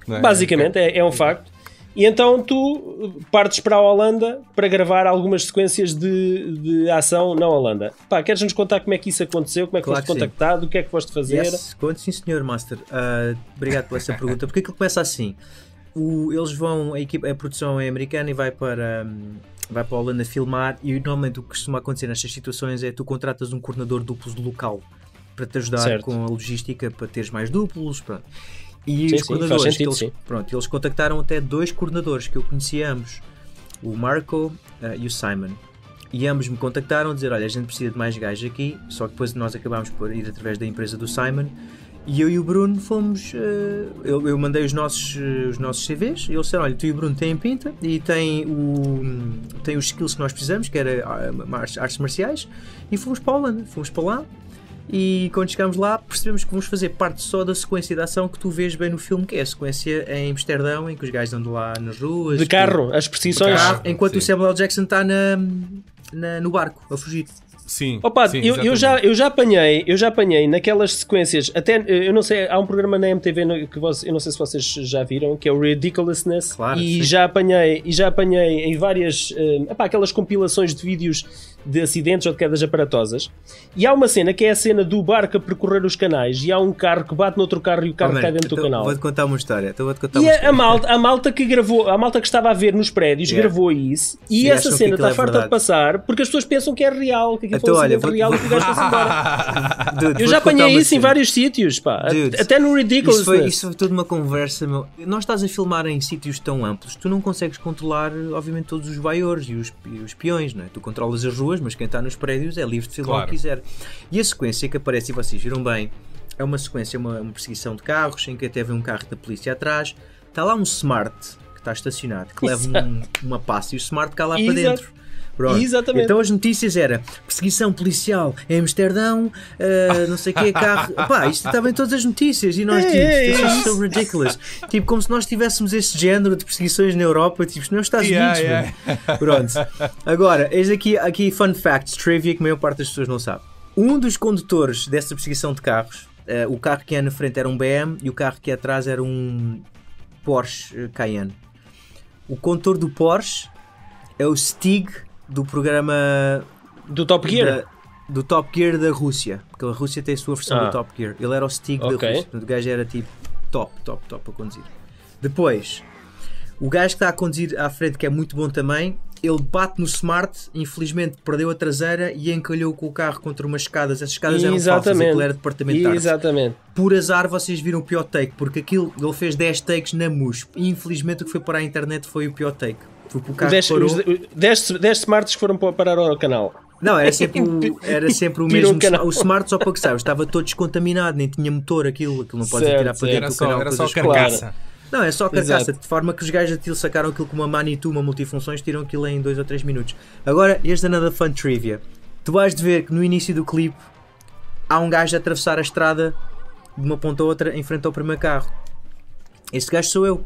É? basicamente, é, é um facto. E então tu partes para a Holanda para gravar algumas sequências de, de ação na Holanda. Pá, queres nos contar como é que isso aconteceu? Como é que claro foste que contactado? Sim. O que é que foste fazer? Yes, conto sim, senhor Master. Uh, obrigado por essa (laughs) pergunta. Porque aquilo começa assim. O, eles vão, a, equipa, a produção é americana e vai para, um, vai para a Holanda filmar. E normalmente o que costuma acontecer nestas situações é tu contratas um coordenador duplo local para te ajudar certo. com a logística, para teres mais duplos. Pronto. E sim, os sim, coordenadores, sentido, eles, pronto, eles contactaram até dois coordenadores que eu conhecia ambos, o Marco uh, e o Simon. E ambos me contactaram a dizer, olha, a gente precisa de mais gajos aqui, só que depois nós acabámos por ir através da empresa do Simon. E eu e o Bruno fomos. Uh, eu, eu, mandei os nossos, uh, os nossos CVs e eles disseram: Olha, tu e o Bruno têm pinta e têm, o, têm os skills que nós precisamos, que era artes, artes marciais, e fomos para a Holanda. Fomos para lá e quando chegamos lá, percebemos que vamos fazer parte só da sequência de ação que tu vês bem no filme, que é a sequência em Amsterdão, em que os gajos andam lá nas ruas. De carro, que... as precisões Carro, ah, enquanto sim. o Samuel L. Jackson está na, na, no barco a fugir. Sim. Opa, sim, eu, eu, já, eu já apanhei, eu já apanhei naquelas sequências, até eh, eu não sei, há um programa na MTV que você, eu não sei se vocês já viram, que é o Ridiculousness, claro, e sim. já apanhei, e já apanhei em várias, uh, aquelas compilações de vídeos de acidentes ou de quedas aparatosas. E há uma cena que é a cena do barco a percorrer os canais e há um carro que bate noutro carro e o carro oh, cai dentro então do canal. Vou-te contar uma história. Então vou contar e a, a, malta, a malta que gravou, a malta que estava a ver nos prédios yeah. gravou isso e, e essa cena está é farta verdade. de passar porque as pessoas pensam que é real, que aquilo então, foi um olha, real e que o gajo foi embora. (laughs) Dude, Eu já apanhei isso em vários sítios, pá. Dude, até no Ridiculous. Isso foi, isso foi tudo uma conversa, meu. Nós estás a filmar em sítios tão amplos, tu não consegues controlar, obviamente, todos os vaiores e os, e os peões, não é? Tu controlas as ruas pessoas, mas quem está nos prédios é livre de filmar claro. o que quiser. E a sequência que aparece, e vocês viram bem, é uma sequência, uma, uma perseguição de carros, em que até vê um carro da polícia atrás, está lá um smart que está estacionado, que leva um, uma passa e o smart cá lá Exato. para dentro. Pronto. Exatamente. Então as notícias era perseguição policial em Amsterdão, uh, não sei o que, carro. (laughs) Pá, isto estava em todas as notícias e nós, tínhamos. É, tipo, é, é ridiculous. tipo, como se nós tivéssemos este género de perseguições na Europa, tipo, não é Estados Unidos. Yeah, (laughs) Pronto. Agora, eis aqui, aqui fun facts, trivia que a maior parte das pessoas não sabe. Um dos condutores dessa perseguição de carros, uh, o carro que ia na frente era um BM e o carro que ia atrás era um Porsche eh, Cayenne. O condutor do Porsche é o Stig do programa do Top Gear? Da, do Top Gear da Rússia, porque a Rússia tem a sua versão ah. do Top Gear. Ele era o Stig okay. da Rússia, o gajo era tipo top, top, top a conduzir. Depois, o gajo que está a conduzir à frente, que é muito bom também, ele bate no Smart, infelizmente perdeu a traseira e encalhou com o carro contra umas escadas. Essas escadas eram falsas, aquilo era departamental. Exatamente. Por azar vocês viram o pior take, porque aquilo ele fez 10 takes na MUSP. Infelizmente o que foi para a internet foi o pior take. Tipo, o carro 10, parou... os 10, smarts que foram parar ao canal. Não, era (laughs) sempre o, era sempre o mesmo. O, o smart, só para que saibas, estava todo descontaminado, nem tinha motor aquilo, aquilo não podes tirar para dentro do canal. Era só carcaça. Claro. Não, é só carcaça, Exato. de forma que os gajos aquilo sacaram aquilo com uma Manitou, uma multifunções, tiram aquilo em 2 ou 3 minutos. Agora, este Another Fun Trivia. Tu vais de ver que no início do clipe há um gajo a atravessar a estrada de uma ponta a outra em frente ao primeiro carro. Este gajo sou eu.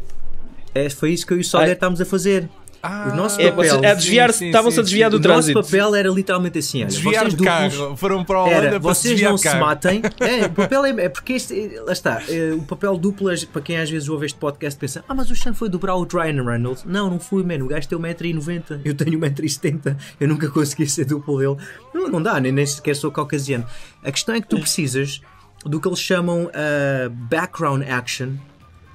É, foi isso que eu e o Solder ah, é? estávamos a fazer. Ah, o nosso papel. É, desviar, estavam-se a desviar do trânsito. O nosso papel era literalmente assim: olha, desviar vocês do carro, foram para a Holanda era, para vocês não se matem. (laughs) É, o papel é, é porque este, lá está, é, o papel duplo, para quem às vezes ouve este podcast pensa: ah, mas o Chan foi dobrar o Ryan Reynolds. Não, não fui, mano. O gajo tem 1,90m, eu tenho 1,70m, eu nunca consegui ser duplo dele. Não, não dá, nem, nem sequer sou caucasiano. A questão é que tu precisas do que eles chamam uh, background action,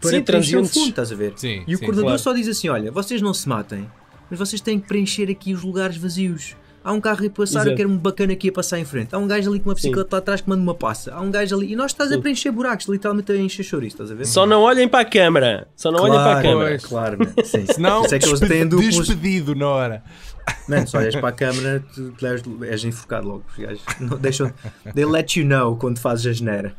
para sim, preencher o fundo, estás a ver? Sim, e o sim, coordenador claro. só diz assim: olha, vocês não se matem, mas vocês têm que preencher aqui os lugares vazios. Há um carro a passar, Exato. eu quero um bacana aqui a passar em frente. Há um gajo ali com uma bicicleta lá atrás que manda uma passa. Há um gajo ali. E nós estás a preencher buracos, literalmente a encher chouriço, estás a ver? Só não olhem para a câmara. Só não claro, olhem para a câmara. Claro, sim. Senão, é que eles têm duplos... despedido na hora. Mano, se olhas para a câmara, tu, és, enfocado logo. deixam, they let you know quando fazes a geneira.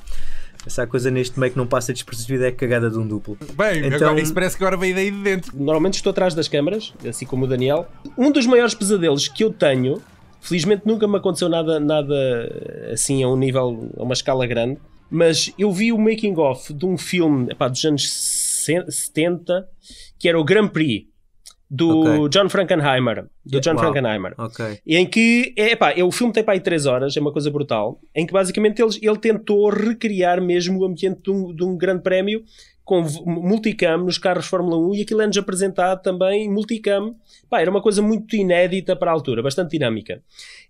Essa é coisa neste meio que não passa despercebida é cagada de um duplo. Bem, então... agora, isso parece que agora veio daí de dentro. Normalmente estou atrás das câmaras, assim como o Daniel. Um dos maiores pesadelos que eu tenho, felizmente nunca me aconteceu nada, nada assim a um nível, a uma escala grande, mas eu vi o making-of de um filme epá, dos anos 70 que era o Grand Prix do okay. John Frankenheimer. Do John wow. Frankenheimer. Okay. Em que, é é, o filme tem para aí 3 horas, é uma coisa brutal, em que basicamente ele, ele tentou recriar mesmo o ambiente de um, de um grande prémio com multicam nos carros Fórmula 1 e aquilo é-nos apresentado também multicam. Pá, era uma coisa muito inédita para a altura, bastante dinâmica.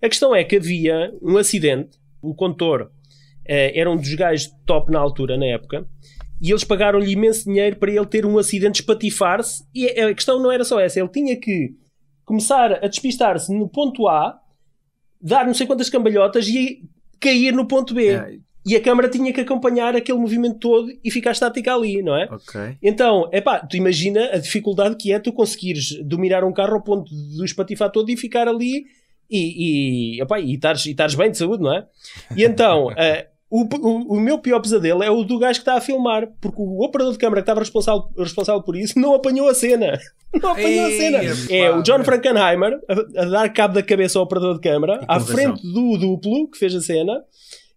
A questão é que havia um acidente, o condutor eh, era um dos gajos top na altura, na época, e eles pagaram-lhe imenso dinheiro para ele ter um acidente, espatifar-se. E a questão não era só essa, ele tinha que começar a despistar-se no ponto A, dar não sei quantas cambalhotas e cair no ponto B. É. E a câmara tinha que acompanhar aquele movimento todo e ficar estática ali, não é? Então, é pá, tu imagina a dificuldade que é tu conseguires dominar um carro ao ponto de espatifar todo e ficar ali e, e, epá, e, estares, e estares bem de saúde, não é? E então, uh, (laughs) O, o, o, meu pior pesadelo é o do gajo que está a filmar, porque o operador de câmara que estava responsável, responsável por isso não apanhou a cena. (laughs) Não apanhou Ei, a cena. Pá, é o John Frankenheimer a, a, dar cabo da cabeça ao operador de câmara, à frente do duplo que fez a cena.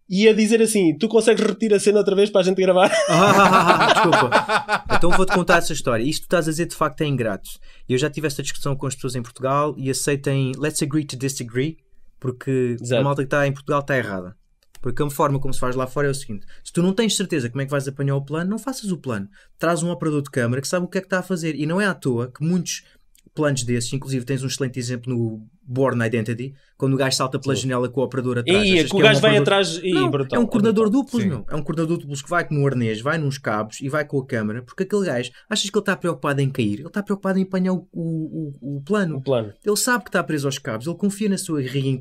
E a dizer assim, tu consegues repetir a cena outra vez para a gente gravar? (laughs) Ah, desculpa. (laughs) Então vou-te contar essa história. Isto que estás a dizer de facto é ingrato. Eu já tive esta discussão com as pessoas em Portugal e aceitem let's agree to disagree, porque Exato. a malta que está em Portugal está errada. Porque a forma como se faz lá fora é o seguinte: se tu não tens certeza como é que vais apanhar o plano, não faças o plano. Traz um operador de câmara que sabe o que é que está a fazer. E não é à toa que muitos planos desses, inclusive tens um excelente exemplo no Born Identity, quando o gajo salta pela Sim. janela com o operador atrás. E, que o gajo é um vai atrás e não, brutal, é um é coordenador duplo, meu. É um coordenador duplo que vai com um arnês, vai nos cabos e vai com a câmara porque aquele gajo, achas que ele está preocupado em cair, ele está preocupado em apanhar o, o, o, plano. o plano. Ele sabe que está preso aos cabos, ele confia na sua rig em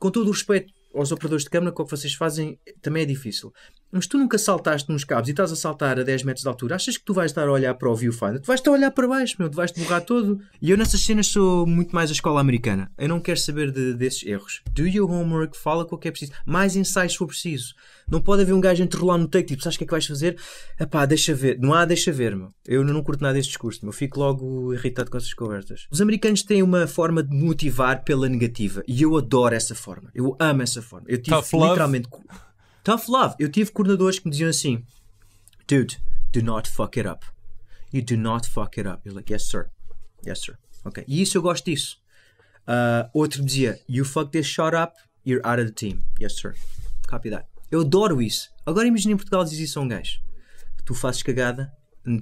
Com todo o respeito aos operadores de câmara que é o que vocês fazem também é difícil. Mas tu nunca saltaste nos cabos e estás a saltar a 10 metros de altura, achas que tu vais estar a olhar para o viewfinder? Tu vais estar a olhar para baixo, meu, tu vais-te borrar todo. E eu nessas cenas sou muito mais a escola americana. Eu não quero saber de, desses erros. Do your homework, fala com o que é preciso. Mais ensaios se for preciso. Não pode haver um gajo enterrolar no take, tipo, sabes o que é que vais fazer? Epá, deixa ver. Não há deixa ver, meu. Eu não curto nada deste discurso, meu. Eu fico logo irritado com essas conversas. Os americanos têm uma forma de motivar pela negativa. E eu adoro essa forma. Eu amo essa forma. Eu tive literalmente... Tough love. Eu tive coordenadores que me diziam assim: Dude, do not fuck it up. You do not fuck it up. You're like, yes, sir. Yes, sir. Ok. E isso eu gosto disso. Uh, outro dizia: You fuck this shot up, you're out of the team. Yes, sir. Copy that. Eu adoro isso. Agora imagina em Portugal dizer isso a um gajo: Tu fazes cagada,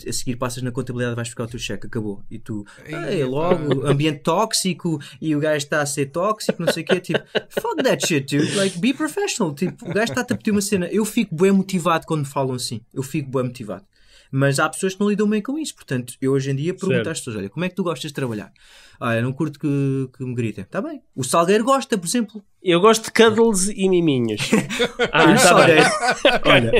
a seguir passas na contabilidade, vais buscar o teu cheque, acabou. E tu, ei, logo, ambiente tóxico e o gajo está a ser tóxico, não sei o quê. Tipo, (laughs) fuck that shit, dude. Like, be professional. Tipo, o gajo está a pedir uma cena. Eu fico bem motivado quando falam assim. Eu fico bem motivado. Mas há pessoas que não lidam bem com isso. Portanto, eu hoje em dia pergunto certo. às pessoas: olha, como é que tu gostas de trabalhar? Ah, não curto que, que me gritem. Está bem. O Salgueiro gosta, por exemplo. Eu gosto de cuddles e miminhos. (laughs) ah, o tá Salgueiro. Olha,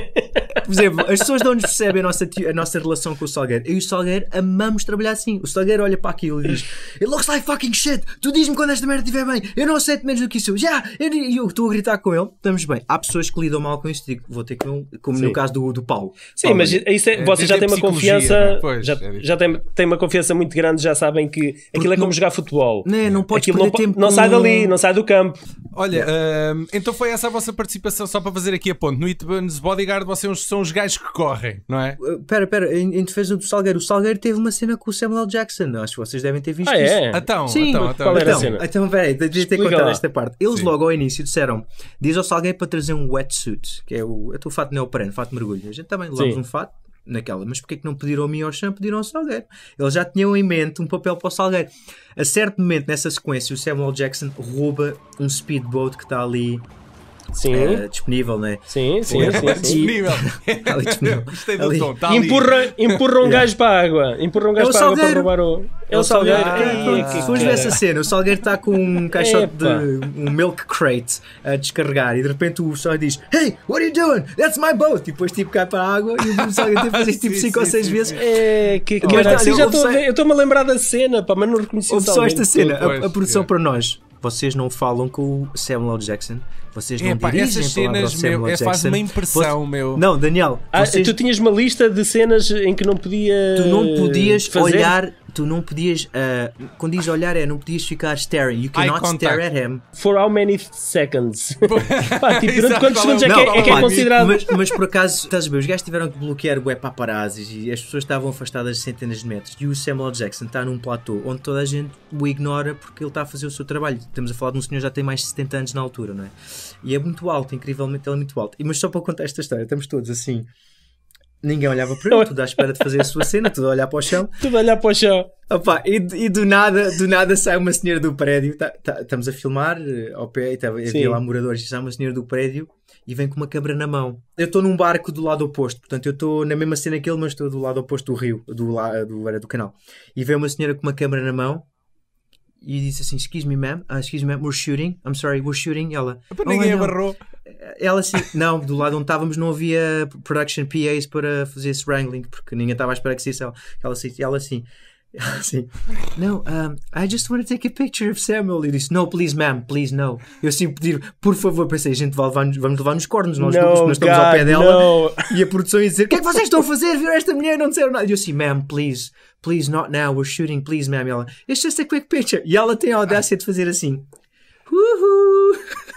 por exemplo, as pessoas não nos percebem a nossa, a nossa relação com o Salgueiro. Eu e o Salgueiro amamos trabalhar assim. O Salgueiro olha para aquilo e diz: It looks like fucking shit. Tu diz-me quando esta merda estiver bem. Eu não aceito menos do que isso. Já, yeah, eu, eu estou a gritar com ele. Estamos bem. Há pessoas que lidam mal com isso. Digo, vou ter que, como Sim. no caso do, do Paulo. Sim, Paulo, mas isso é, é, vocês já têm uma confiança. Né? Pois, já, é já têm, têm uma confiança muito grande, já sabem que aquilo é como jogar futebol. Né, não podes perder não, tempo. Não sai dali, não sai do campo. Olha, uh, então foi essa a vossa participação, só para fazer aqui a ponto. No It Bodyguard, vocês são os gajos que correm, não é? Espera, eh, uh, espera, em, em, defesa do Salgueiro, o Salgueiro teve uma cena com o Samuel L. Jackson, acho que vocês devem ter visto ah, é? isso. É? Então, Sim, então, então. Qual então, cena? Então, devia ter contado esta parte. Eles Sim. logo ao início disseram: diz ao Salgueiro para trazer um wetsuit, que é o, é o fato neoprene, fato mergulho. A gente também levamos um fato naquela, mas porque é que não pediram a mim ao Chan, pediram ao Salgueiro? Eles já tinham em mente um papel para o Salgueiro. A certo momento nessa sequência, o Samuel Jackson rouba um speedboat que está ali Sim. É, disponível, né? Sim, sim, é sim. sim, disponível. ali (laughs) é (laughs) disponível. Gostei do ali. tom. Tá empurra, ali. empurra um (laughs) é. gajo para a água. Empurra um gajo para a água para roubar o. É o salgueiro. salgueiro. Ah, Fujo essa cena. O salgueiro está com um caixote de. um milk crate a descarregar e de repente o pessoal diz: Hey, what are you doing? That's my boat! E depois tipo cai para a água e o salgueiro tem que fazer tipo 5 ou 6 vezes. É, que caralho. Assim, eu estou-me a lembrar da cena, pá, mas não reconheci o Houve só esta cena. A produção para nós vocês não falam com o Samuel L. Jackson, vocês não é, pá, dirigem essas cenas, meu, é, faz uma impressão, meu. Não, Daniel, ah, tu tinhas uma lista de cenas em que não podia Tu não podias fazer? olhar tu não podias. Uh, quando diz olhar, é não podias ficar staring. You cannot stare at him. For how many seconds? (laughs) Pá, tipo, durante quantos segundos é, não, que, é, é que, é, considerado? Mas, mas, por acaso, estás a ver, os gajos tiveram que bloquear o paparazzis e as pessoas estavam afastadas de centenas de metros. E o Samuel Jackson está num platô onde toda a gente o ignora porque ele está a fazer o seu trabalho. Estamos a falar de um senhor que já tem mais de 70 anos na altura, não é? E é muito alto, incrivelmente, ele é muito alto. E, mas só para contar esta história, estamos todos assim. Ninguém olhava para ele, tudo à espera de fazer a sua (laughs) cena, tudo a olhar para o chão. Tudo a olhar para o chão. Opa, e, e do, nada, do nada sai uma senhora do prédio, tá, tá, estamos a filmar eh, ao pé, tá, havia lá moradores, e sai uma senhora do prédio e vem com uma câmara na mão. Eu estou num barco do lado oposto, portanto eu estou na mesma cena que ele, mas estou do lado oposto do rio, do, lado do, do canal. E vem uma senhora com uma câmara na mão e disse assim: Excuse me, ma'am, uh, excuse me, ma'am, we're shooting, I'm sorry, we're shooting. ela. Ninguém oh, ninguém ela assim, não, do lado onde estávamos não havia production PAs para fazer esse wrangling, porque ninguém estava a esperar que se ela. Ela ela sim (laughs) ela assim não, um, I just want to take a picture of Samuel. E disse, no, please, ma'am, please, no. Eu assim pedir, por favor, pensei, gente, vamos, vamos levar nos cornos, nós, no, nós estamos ao pé dela. No. E a produção ia dizer, o que é que vocês estão a fazer? Viram esta mulher não disseram nada. E eu assim, ma'am, please, please, not now, we're shooting, please, ma'am. E ela, it's just a quick picture. E ela tem a audácia de fazer assim, uhul. -huh.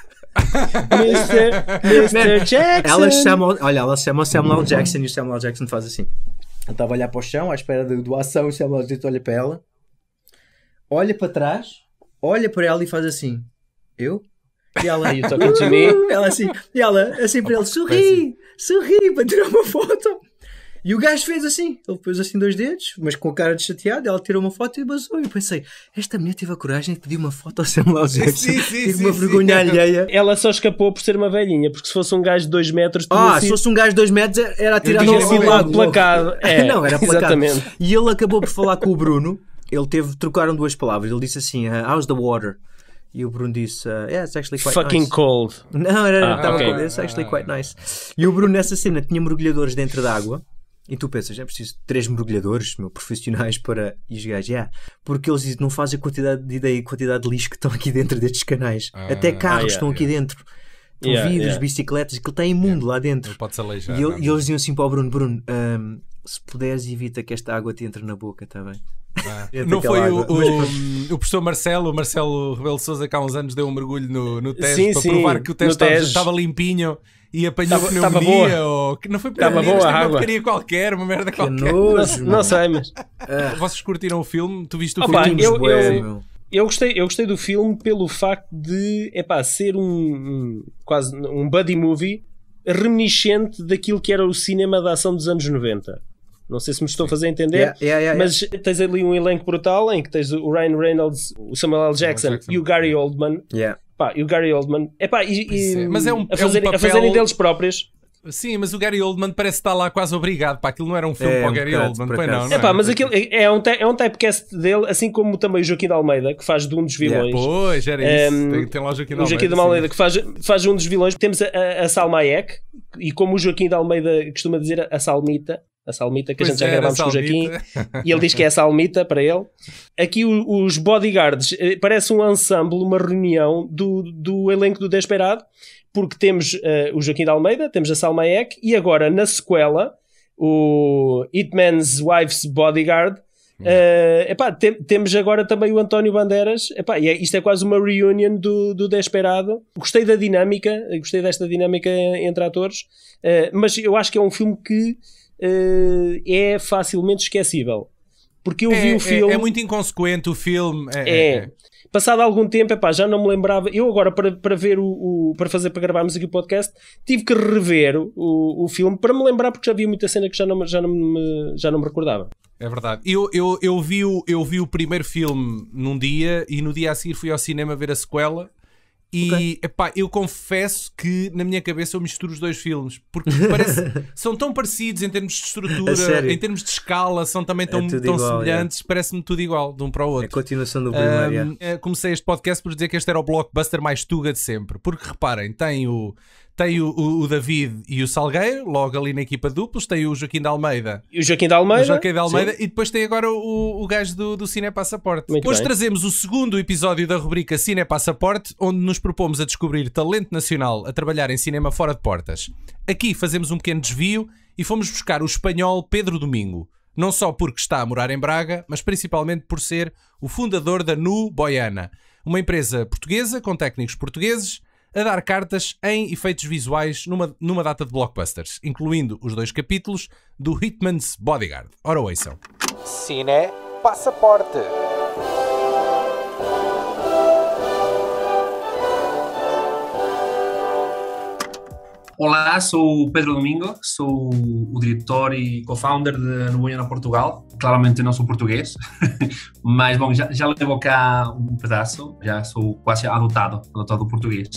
Mr. Né? Jackson. Ela chama, olha, ela chama Samuel Jackson e o Samuel Jackson faz assim. ela estava a olhar para o chão, à espera da doação, o Samuel Jackson olha para ela, olha para trás, olha para ela e faz assim. Eu? E ela, you talking to me? ela assim, e ela assim para ele, sorri, sorri para tirar uma foto. E o gajo fez assim. Ele pôs assim dois dedos, mas com a cara de chateado. Ela tirou uma foto e basou. E eu pensei, esta mulher teve a coragem de pedir uma foto ao Samuel Jackson. Sim, sim, sim, uma vergonha sim. alheia. Ela só escapou por ser uma velhinha, porque se fosse um gajo de dois metros... Ah, se fosse um gajo de dois metros era atirado ao lado. Placado. (laughs) É. é, Não, era placado. Exatamente. E ele acabou por falar com o Bruno. Ele teve, trocaram duas palavras. Ele disse assim, uh, how's the water? E o Bruno disse, uh, yeah, it's actually quite Fucking nice. cold. Não, era, estava ah, okay. cold, it's actually quite nice. E o Bruno nessa cena tinha mergulhadores dentro da água e tu pensas, é preciso três mergulhadores meu, profissionais para. os gajos, yeah, porque eles não fazem a quantidade de ideia e quantidade de lixo que estão aqui dentro destes canais. Ah, Até carros yeah, estão yeah. aqui dentro. yeah, vidros, bicicletas, aquilo está imundo lá dentro. pode aleijar, e, ele, e, eles diziam assim para o Bruno: Bruno, um, se puderes, evita que esta água te entre na boca, está bem? É, não foi o, o, o, professor Marcelo, o Marcelo Rebelo Souza, que há uns anos deu um mergulho no, no teste sim, para sim, provar que o teste estava, limpinho e apanhou tava, pneumonia tava ou que não foi tava boa a água. uma qualquer, uma merda que qualquer. Nojo, não, não sei, mas (laughs) é. vocês curtiram o filme? Tu viste o filme? Eu, eu, eu, gostei, eu gostei do filme pelo facto de epá, ser um, um quase um buddy movie reminiscente daquilo que era o cinema da ação dos anos 90. Não sei se me estou a fazer entender, yeah, yeah, yeah, mas tens ali um elenco brutal em que tens o Ryan Reynolds, o Samuel L. Jackson, Jackson. e o Gary Oldman. Pá, e o Gary Oldman. Epá, e, e é. Mas é um, a, fazerem, é um papel... a fazerem deles próprios. Sim, mas o Gary Oldman parece estar lá quase obrigado. Pá, aquilo não era um filme é, para o Gary Oldman, pois não, não. É, pá, mas aquilo é, é um, é um typecast dele, assim como também o Joaquim de Almeida, que faz de um dos vilões. Yeah, pois, era isso. Um, ehm, tem, tem, lá o Joaquim de Almeida. O Joaquim de Almeida, que faz, faz um dos vilões. Temos a, a, a Salma Hayek, e como o Joaquim de Almeida costuma dizer, a Salmita a Salmita, que pois a gente já gravámos com o Joaquim, e ele diz que é a Salmita para ele. Aqui o, os bodyguards, eh, parece um ensemble, uma reunião do, do elenco do Desperado, porque temos uh, o Joaquim de Almeida, temos a Salma Ek, e agora na sequela, o Hitman's Wife's Bodyguard. Uh, epá, tem, temos agora também o António Bandeiras. Epá, e é, isto é quase uma reunion do, do Desperado. Gostei da dinâmica, gostei desta dinâmica entre atores, uh, mas eu acho que é um filme que uh, é facilmente esquecível. Porque eu é, vi o é, filme. É, muito inconsequente o filme. É, é. é. Passado algum tempo, epá, já não me lembrava. Eu agora, para, para ver o, o, para fazer para gravarmos aqui o podcast, tive que rever o, o filme para me lembrar, porque já havia muita cena que já não, já não, me, já não me recordava. É verdade. Eu, eu, eu, vi o, eu vi o primeiro filme num dia e no dia a seguir fui ao cinema ver a sequela e okay. epá, eu confesso que na minha cabeça eu misturo os dois filmes porque parece, (laughs) são tão parecidos em termos de estrutura, em termos de escala, são também tão, é tão igual, é. semelhantes, é. parece-me tudo igual de um para o outro. É a continuação do primeiro. Um, é. eh, Comecei este podcast por dizer que este era o blockbuster mais tuga de sempre, porque reparem, tem o tem o, o, o, David e o Salgueiro, logo ali na equipa duplos. Tem o Joaquim da Almeida. E o Joaquim da Almeida. O Joaquim de Almeida. Sim. E depois tem agora o, o gajo do, do Cine Passaporte. Muito Hoje bem. trazemos o segundo episódio da rubrica Cine Passaporte, onde nos propomos a descobrir talento nacional a trabalhar em cinema fora de portas. Aqui fazemos um pequeno desvio e fomos buscar o espanhol Pedro Domingo. Não só porque está a morar em Braga, mas principalmente por ser o fundador da Nu Boiana, uma empresa portuguesa com técnicos portugueses a dar cartas em efeitos visuais numa, numa data de blockbusters, incluindo os dois capítulos do Hitman's Bodyguard. Ora, ouçam. Cine Passaporte. Olá, sou o Pedro Domingo, sou o diretor e co-founder de na Portugal. Claramente não sou português, (laughs) mas bom, já, já levo cá um pedaço, já sou quase adotado, adotado português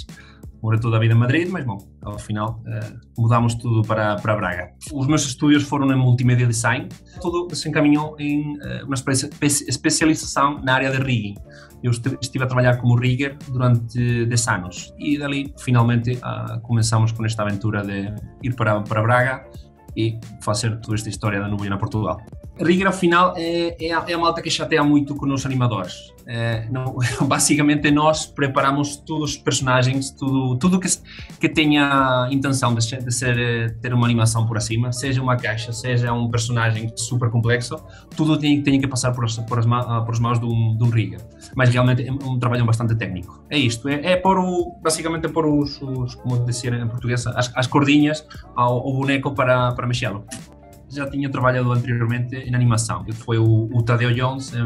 morei toda a vida em Madrid, mas bom, ao final uh, mudámos tudo para, para Braga. Os meus estudos foram em multimedia design, tudo se encaminhou em uh, uma especialização na área de rigging. Eu estive a trabalhar como rigger durante 10 anos e dali finalmente uh, começamos com esta aventura de ir para, para Braga e fazer toda esta história da nuvem na Portugal ao final é, é, a, é a malta que chateia muito com os animadores. É, não, (laughs) basicamente, nós preparamos todos os personagens, tudo, tudo que, que tenha intenção de, ser, de ser, eh, ter uma animação por acima, seja uma caixa, seja um personagem super complexo, tudo tem, tem que passar por, por, as, ah, por as mãos de um, de um rigger. Mas realmente é um trabalho bastante técnico. É isto, é, é por o, basicamente por os, os, como dizer em português, as, as cordinhas ao, ao boneco para, para mexê-lo já tinha trabalhado anteriormente em animação, que foi o, o Tadeu Jones, eh,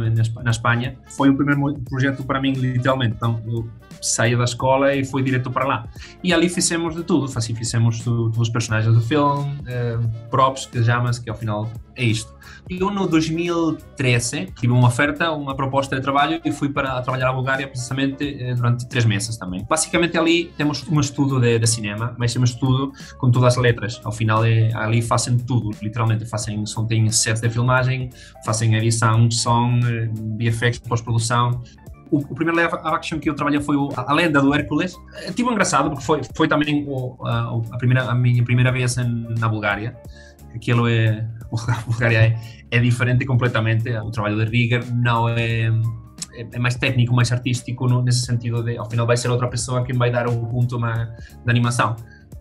na Espanha. Foi o primeiro projeto para mim, literalmente. Então, eu saía da escola e foi direto para lá. E ali fizemos de tudo, assim, fizemos os dos personagens do filme, uh, props, que chama que ao final é isto. Eu no 2013 tive uma oferta, uma proposta de trabalho e fui para trabalhar na Bulgária precisamente eh, durante três meses também. Basicamente ali temos um estudo de, de cinema, mas é um estudo com todas as letras. Ao final é, ali fazem tudo, literalmente fazem, são, têm sete de filmagem, fazem edição, som, eh, VFX, pós-produção, o, o primeiro live action que eu trabalhei foi o, A Lenda do Hércules. Eh, tive um engraçado, porque foi, foi também o, a, eh, a, primeira, a minha primeira vez em, na Bulgária. Aquilo é. (laughs) Bulgária é, é diferente completamente. O trabalho de Rigger não é, é é mais técnico, mais artístico, nesse sentido de, ao final vai ser outra pessoa quem vai dar o ponto de animação.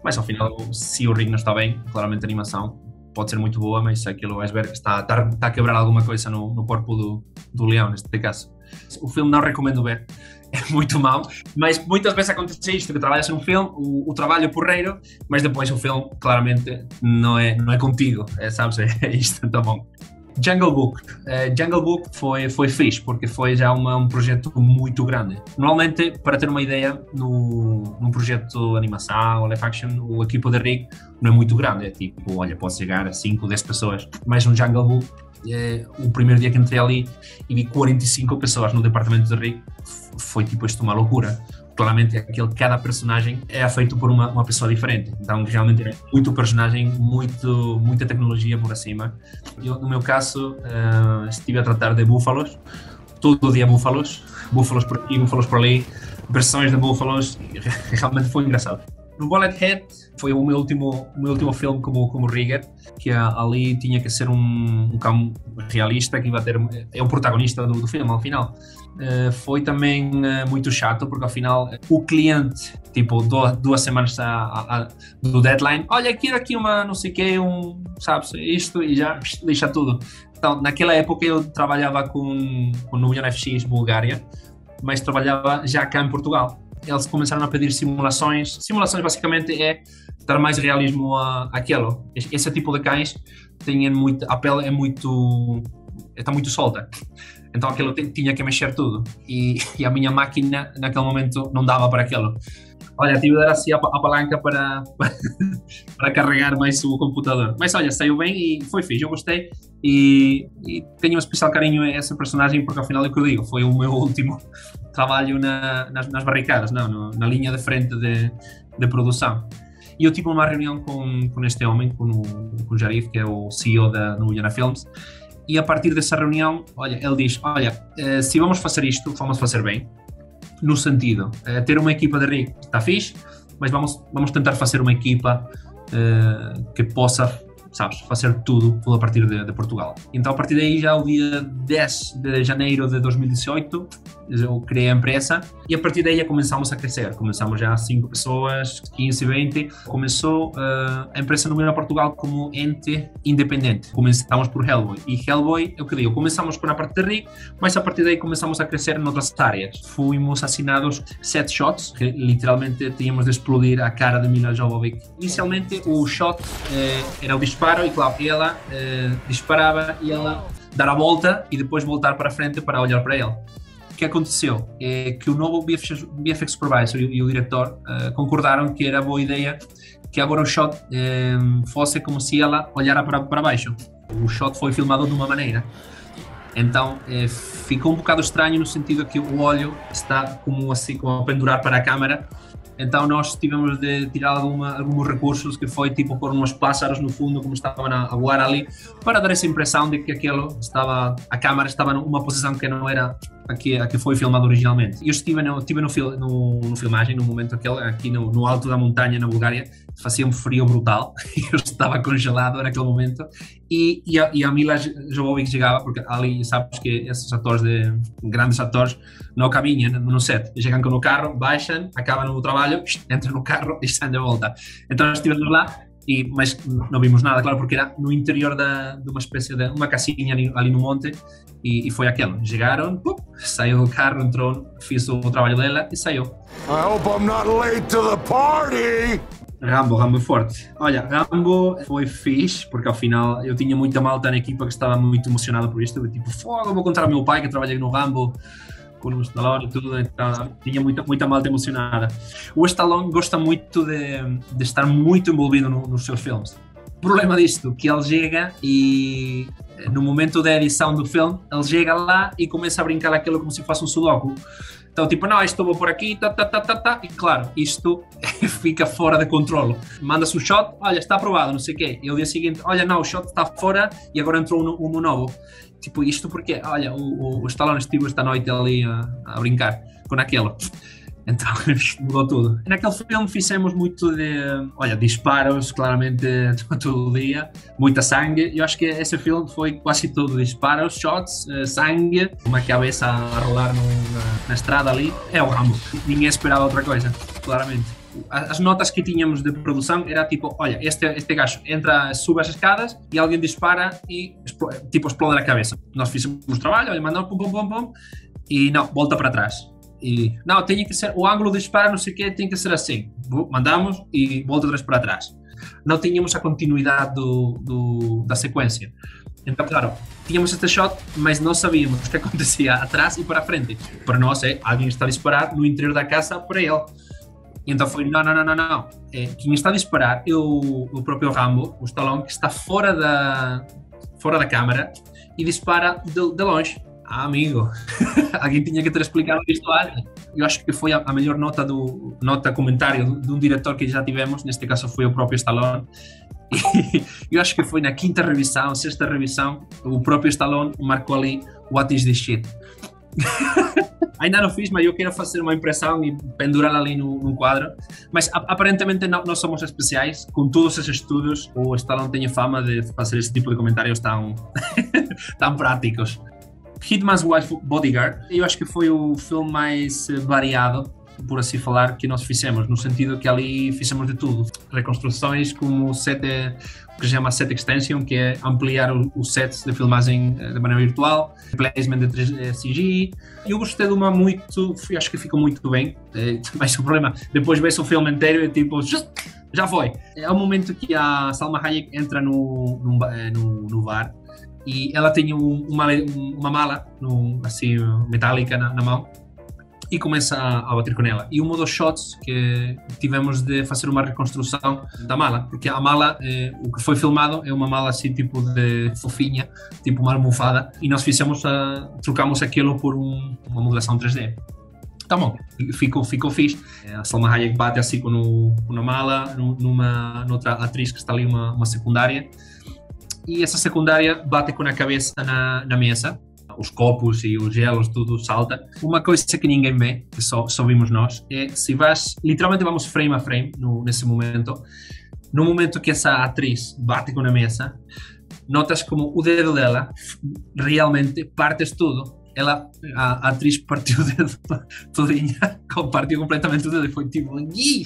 Mas ao final, se o Rigger não está bem, claramente a animação pode ser muito boa, mas aquilo vais ver que está, está, está a quebrar alguma coisa no, no corpo do, do leão, neste caso. O filme não recomendo ver, é muito mau, mas muitas vezes acontece isto, que trabalhas num filme, o, o trabalho é porreiro, mas depois o filme claramente não é, não é contigo, é, sabes, (laughs) é isto, tá bom. Jungle Book. Uh, Jungle Book foi, foi fixe, porque foi já uma, um projeto muito grande. Normalmente, para ter uma ideia, no, num projeto de animação ou live action, o equipo de Rick não é muito grande. É tipo, olha, pode chegar a 5, 10 pessoas. Mas um Jungle Book eh, o primeiro dia que entrei ali e vi 45 pessoas no departamento de Rick, foi tipo isto é uma loucura. Claramente, aquele, cada personagem é feito por uma, uma pessoa diferente. Então, realmente, é muito personagem, muito, muita tecnologia por acima Eu, no meu caso, eh, estive a tratar de búfalos, todo dia búfalos, búfalos por aqui, búfalos por ali, versões de búfalos, (laughs) realmente foi engraçado. No Wallet Head, foi o meu último, o meu último filme como, como Rigger, que ali tinha que ser um, um cão realista que vai ter, é o protagonista do, do filme, ao final. Uh, foi também uh, muito chato, porque ao final eh, o cliente, tipo, duas, duas semanas a, a, a, do deadline, olha, quero aqui uma, não sei o quê, um, sabes, isto, e já lixa deixa tudo. Então, naquela época eu trabalhava com, com o Union FX Bulgária, mas trabalhava já cá em Portugal eles começaram a pedir simulações. Simulações basicamente é dar mais realismo a, àquilo. Esse tipo de cães tem muito, a pele é muito está muito solta. Então aquilo tinha que mexer tudo e, (laughs) e a minha máquina naquele momento não dava para aquilo. Olha, tive de dar assim a, a palanca para, (laughs) para carregar mais o computador. Mas olha, saiu bem e foi fixe, eu gostei. E, e, tenho um especial carinho a essa personagem porque afinal é o que eu digo, foi o meu (laughs) último trabalho na, nas, nas, barricadas, não, no, na linha de frente de, de produção. E eu tive uma reunião com, com este homem, com o, com o Jarif, que é o CEO da Nubiana Films, e a partir dessa reunião, olha, ele diz, olha, eh, se vamos fazer isto, vamos fazer bem, no sentido, uh, ter uma equipa de RI está fixe, mas vamos, vamos tentar fazer uma equipa uh, que possa, sabes, fazer tudo, tudo a partir de, de, Portugal. Então, a partir daí, já é o dia 10 de janeiro de 2018, eu criei a empresa e a partir daí começamos a crescer. Começamos já 5 pessoas, 15, 20. Começou uh, a empresa no Mineiro Portugal como ente independente. Começamos por Hellboy. E Hellboy, eu é que digo, começamos por a parte de RIC, mas a partir daí começamos a crescer em outras áreas. Fomos assinados set shots, que literalmente tínhamos de explodir a cara de Mila Jovovich. Inicialmente, o shot eh, era o disparo e, claro, ela eh, disparava e ela dar a volta e depois voltar para frente para olhar para ele que aconteceu é que o novo BFX, BFX Supervisor e, e o diretor uh, concordaram que era boa ideia que agora o shot um, ehm, fosse como se ela olhara para, para baixo. O shot foi filmado de uma maneira. Então eh, ficou um bocado estranho no sentido que o óleo está como assim, como a pendurar para a câmara. Então nós tivemos de tirar alguma, alguns recursos que foi tipo pôr uns pássaros no fundo como estavam a, a, voar ali para dar essa impressão de que aquilo estava a câmara estava numa posição que não era a que, a que foi filmado originalmente. Eu estive, no, estive no, fil, no, no filmagem, no momento aquele, aqui no, no, alto da montanha, na Bulgária, fazia um frio brutal, (laughs) eu estava congelado naquele momento, e, e, a, e a Mila que chegava, porque ali sabes que esses atores, de, grandes atores, não caminham no set, chegam com o carro, baixam, acabam o trabalho, entram no carro e estão de volta. Então estivemos lá, e, mas não vimos nada, claro, porque era no interior da, de uma espécie de uma casinha ali, ali no monte e, e foi aquilo. Chegaram, pum, saiu o carro, entrou, fiz o trabalho dela e saiu. I hope I'm not late to the party! Rambo, Rambo é forte. Olha, Rambo foi fixe, porque ao final eu tinha muita malta na equipa que estava muito emocionada por isto. Eu, tipo, fogo, vou contar ao meu pai que trabalha no Rambo com o Stallone e tudo, então, tinha muita, muita malta emocionada. O Stallone gosta muito de, de estar muito envolvido no, nos seus filmes problema disto, que ele chega e eh, no momento da edição do filme, ele chega lá e começa a brincar aquilo como se fosse um sudoku. Então, tipo, não, isto vou por aqui, tá, tá, tá, tá, tá. E claro, isto (laughs) fica fora de controle. Manda-se o shot, olha, está aprovado, não sei o quê. E o dia seguinte, olha, não, o shot está fora e agora entrou um, um novo. Tipo, isto porque, olha, o, o, o Stallone estive esta noite ali a, a brincar com aquilo. Então (laughs) mudou tudo. Naquele filme fizemos muito de, olha, disparos claramente (laughs) todo dia, muita sangue. Eu acho que esse filme foi quase tudo disparos, shots, eh, sangue, uma cabeça a rolar na, estrada ali. É o ramo. Ninguém esperava outra coisa, claramente as notas que tínhamos de produção era tipo, olha, este, este gajo entra, sube as escadas e alguém dispara e tipo explode a cabeça. Nós fizemos o trabalho, ele mandou pum pum pum pum e não, volta para trás e não, tem que ser o ângulo de disparo, não sei o tem que ser assim. Mandamos e volta atrás para trás. Não tínhamos a continuidade do, do, da sequência. Então, claro, tínhamos este shot, mas não sabíamos o que acontecia (laughs) atrás e para frente. Para nós, é, alguém está a disparar no interior da casa para ele. E então foi, não, não, não, não, não. É, quem está a disparar é o, o próprio Rambo, o Stallone, que está fora da, fora da câmara e dispara de, de longe. Ah, amigo, (laughs) alguém tinha que ter explicado isto antes. Eu acho que foi a, melhor nota do nota comentário de um diretor que já tivemos, neste caso foi o próprio Stallone. (laughs) E eu acho que foi na quinta revisão, sexta revisão, o próprio Stallone marcou ali What is this shit? (laughs) Ainda não fiz, mas eu quero fazer uma impressão e pendurá-la ali no, no, quadro. Mas aparentemente não, não, somos especiais. Com todos esses estudos, o Stallone tem fama de fazer esse tipo de comentários tão, tão práticos. Hitman's Wife Bodyguard, eu acho que foi o filme mais eh, variado por assim falar, que nós fizemos, no sentido que ali fizemos de tudo. Reconstruções como set, eh, o que se chama set extension, que é ampliar o, o set de filmagem eh, de maneira virtual, placement de 3, CG. Eu gostei de uma muito, acho que ficou muito bem, mas (laughs) o problema, depois vê-se o filme inteiro e é tipo, já foi. É o momento que a Salma Hayek entra no, no, no, no bar e ela tinha um, uma, uma mala assim, metálica na, na, mão e começa a, a, bater com ela. E um dos shots que tivemos de fazer uma reconstrução da mala, porque a mala, eh, o que foi filmado é uma mala assim tipo de fofinha, tipo uma almofada, e nós fizemos a, trocamos aquilo por um, uma modelação 3D tá bom, ficou, ficou fixe. Eh, a Salma Hayek bate assim com, uma a mala, numa, outra atriz que está ali, uma, uma secundária, e essa secundária bate com a cabeça na, na mesa os copos e os gelos, tudo salta. Uma coisa que ninguém vê, que só, só vimos nós, é se vais, literalmente vamos frame a frame no, nesse momento, no momento que essa atriz bate com a mesa, notas como o dedo dela realmente partes tudo. Ela, a, a atriz partiu o dedo (laughs) todinha, partiu completamente o dedo e foi tipo, Ih!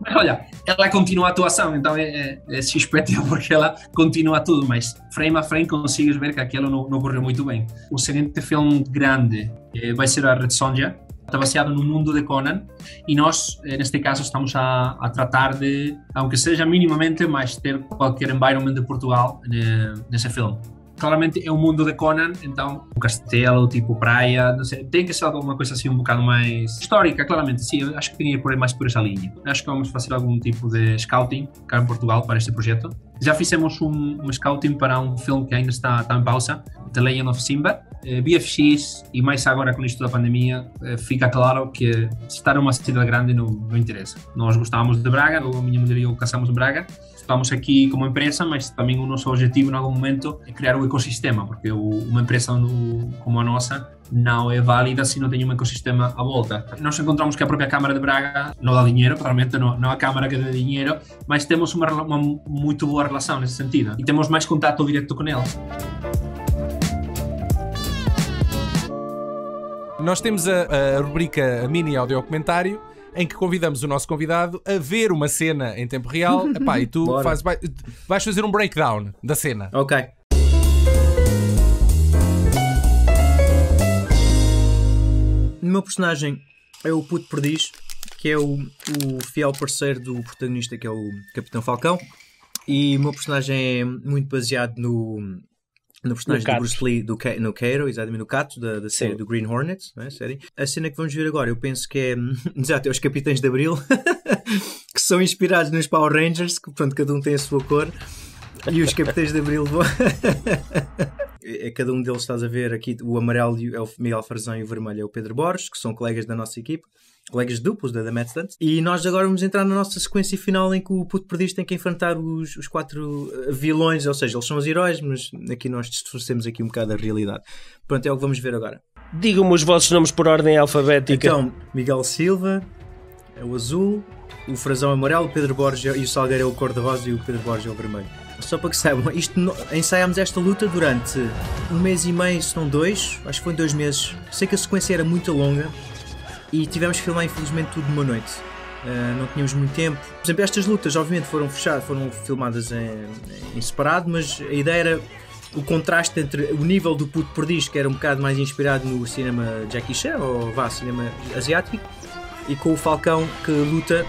Mas olha, ela continua a atuação, então é, é, é (laughs) porque ela continua tudo, mas frame a frame consegues ver que aquilo não, não correu muito bem. O seguinte filme grande eh, vai ser a Red Sonja, está baseado no mundo de Conan e nós, eh, neste caso, estamos a, a tratar de, aunque seja minimamente, mas ter qualquer environment de Portugal eh, nesse filme claramente é o mundo de Conan, então um castelo, tipo praia, não sei, tem que ser alguma coisa assim um bocado mais histórica, claramente, sim, eu acho que tinha por aí mais por essa linha. Acho que vamos fazer algum tipo de scouting cá em Portugal para este projeto. Já fizemos um, um scouting para um filme que ainda está, está em pausa, The Legend of Simba, eh, BFX e mais agora com isto da pandemia, eh, fica claro que estar numa cidade grande não, não interessa. Nós gostávamos de Braga, a minha mulher e eu caçamos em Braga, estamos aquí como empresa, mas tamén o noso objetivo en algún momento é crear un ecosistema, porque unha empresa como a nosa não é válida se não tem um ecossistema à volta. Nós encontramos que a própria Câmara de Braga não dá dinheiro, claramente não, é a Câmara que dá dinheiro, mas temos uma, muito boa relação nesse sentido e temos mais contato direto com eles. Nós temos a, a rubrica a mini comentário em que convidamos o nosso convidado a ver uma cena em tempo real. (laughs) Epá, e tu faz, vais fazer um breakdown da cena. Ok. O meu personagem é o Puto Perdiz, que é o, o fiel parceiro do protagonista, que é o Capitão Falcão. E o meu personagem é muito baseado no, no personagem do Bruce Lee do no Cairo, exatamente, no Cato, da, da série Sim. do Green Hornet, não é? série. a cena que vamos ver agora, eu penso que é, (laughs) exato, é os Capitães de Abril, (laughs) que são inspirados nos Power Rangers, que pronto, cada um tem a sua cor, e os Capitães de Abril vão... (laughs) é cada um deles, estás a ver aqui, o amarelo é o Miguel Frazão e o vermelho é o Pedro Borges, que são colegas da nossa equipe colegas duplos da, The Mad Stunts. E nós agora vamos entrar na nossa sequência final em que o puto perdido tem que enfrentar os, os quatro eh, vilões, ou seja, eles são os heróis, mas aqui nós distorcemos aqui um bocado a realidade. Pronto, é o que vamos ver agora. Digam-me os vossos nomes por ordem alfabética. Então, Miguel Silva é o azul, o Frazão é amarelo, o Pedro Borges e o Salgueiro é o cor-de-rosa e o Pedro Borges é o vermelho. Só para que saibam, isto, ensaiámos esta luta durante um mês e meio, se não dois, acho que foi dois meses. Sei que a sequência era muito longa, e tivemos que filmar, infelizmente, tudo numa noite. Uh, não tínhamos muito tempo. Por exemplo, estas lutas, obviamente, foram fechadas, foram filmadas em, em, separado, mas a ideia era o contraste entre o nível do puto perdiz, que era um bocado mais inspirado no cinema Jackie Chan, ou vá, cinema asiático, e com o Falcão que luta.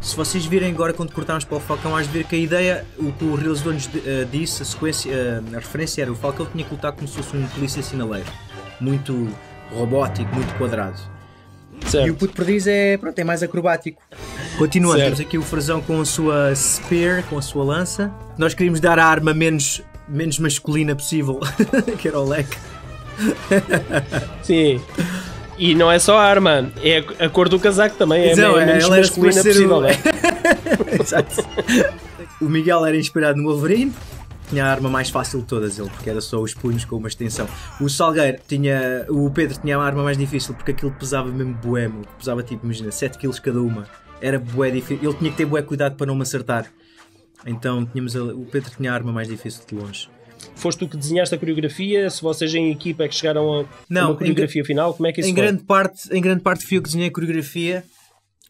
Se vocês virem agora, quando cortámos para o Falcão, hás de ver que a ideia, o que o realizador nos uh, disse, a sequência, uh, a referência era o Falcão tinha que lutar como se fosse um polícia sinaleiro. Muito robótico, muito quadrado. Certo. E o puto perdiz é, pronto, é mais acrobático. Continuando, temos aqui o frazão com a sua spear, com a sua lança. Nós queríamos dar a arma menos, menos masculina possível, (laughs) que era o leque. Sim. E não é só a arma, é a cor do casaco também, é não, a é, menos masculina possível. O... É. (laughs) Exato. O Miguel era inspirado no Wolverine, tinha a arma mais fácil de todas ele, porque era só os punhos com uma extensão. O Salgueiro tinha. O Pedro tinha a arma mais difícil porque aquilo pesava mesmo boemo, pesava tipo, imagina, 7kg cada uma. Era boé difícil. Ele tinha que ter boé cuidado para não me acertar. Então tínhamos o Pedro tinha a arma mais difícil de longe. Foste tu que desenhaste a coreografia? Se vocês em equipa é que chegaram a não, uma coreografia final, como é que isso em foi? Grande parte, em grande parte fui eu que desenhei a coreografia.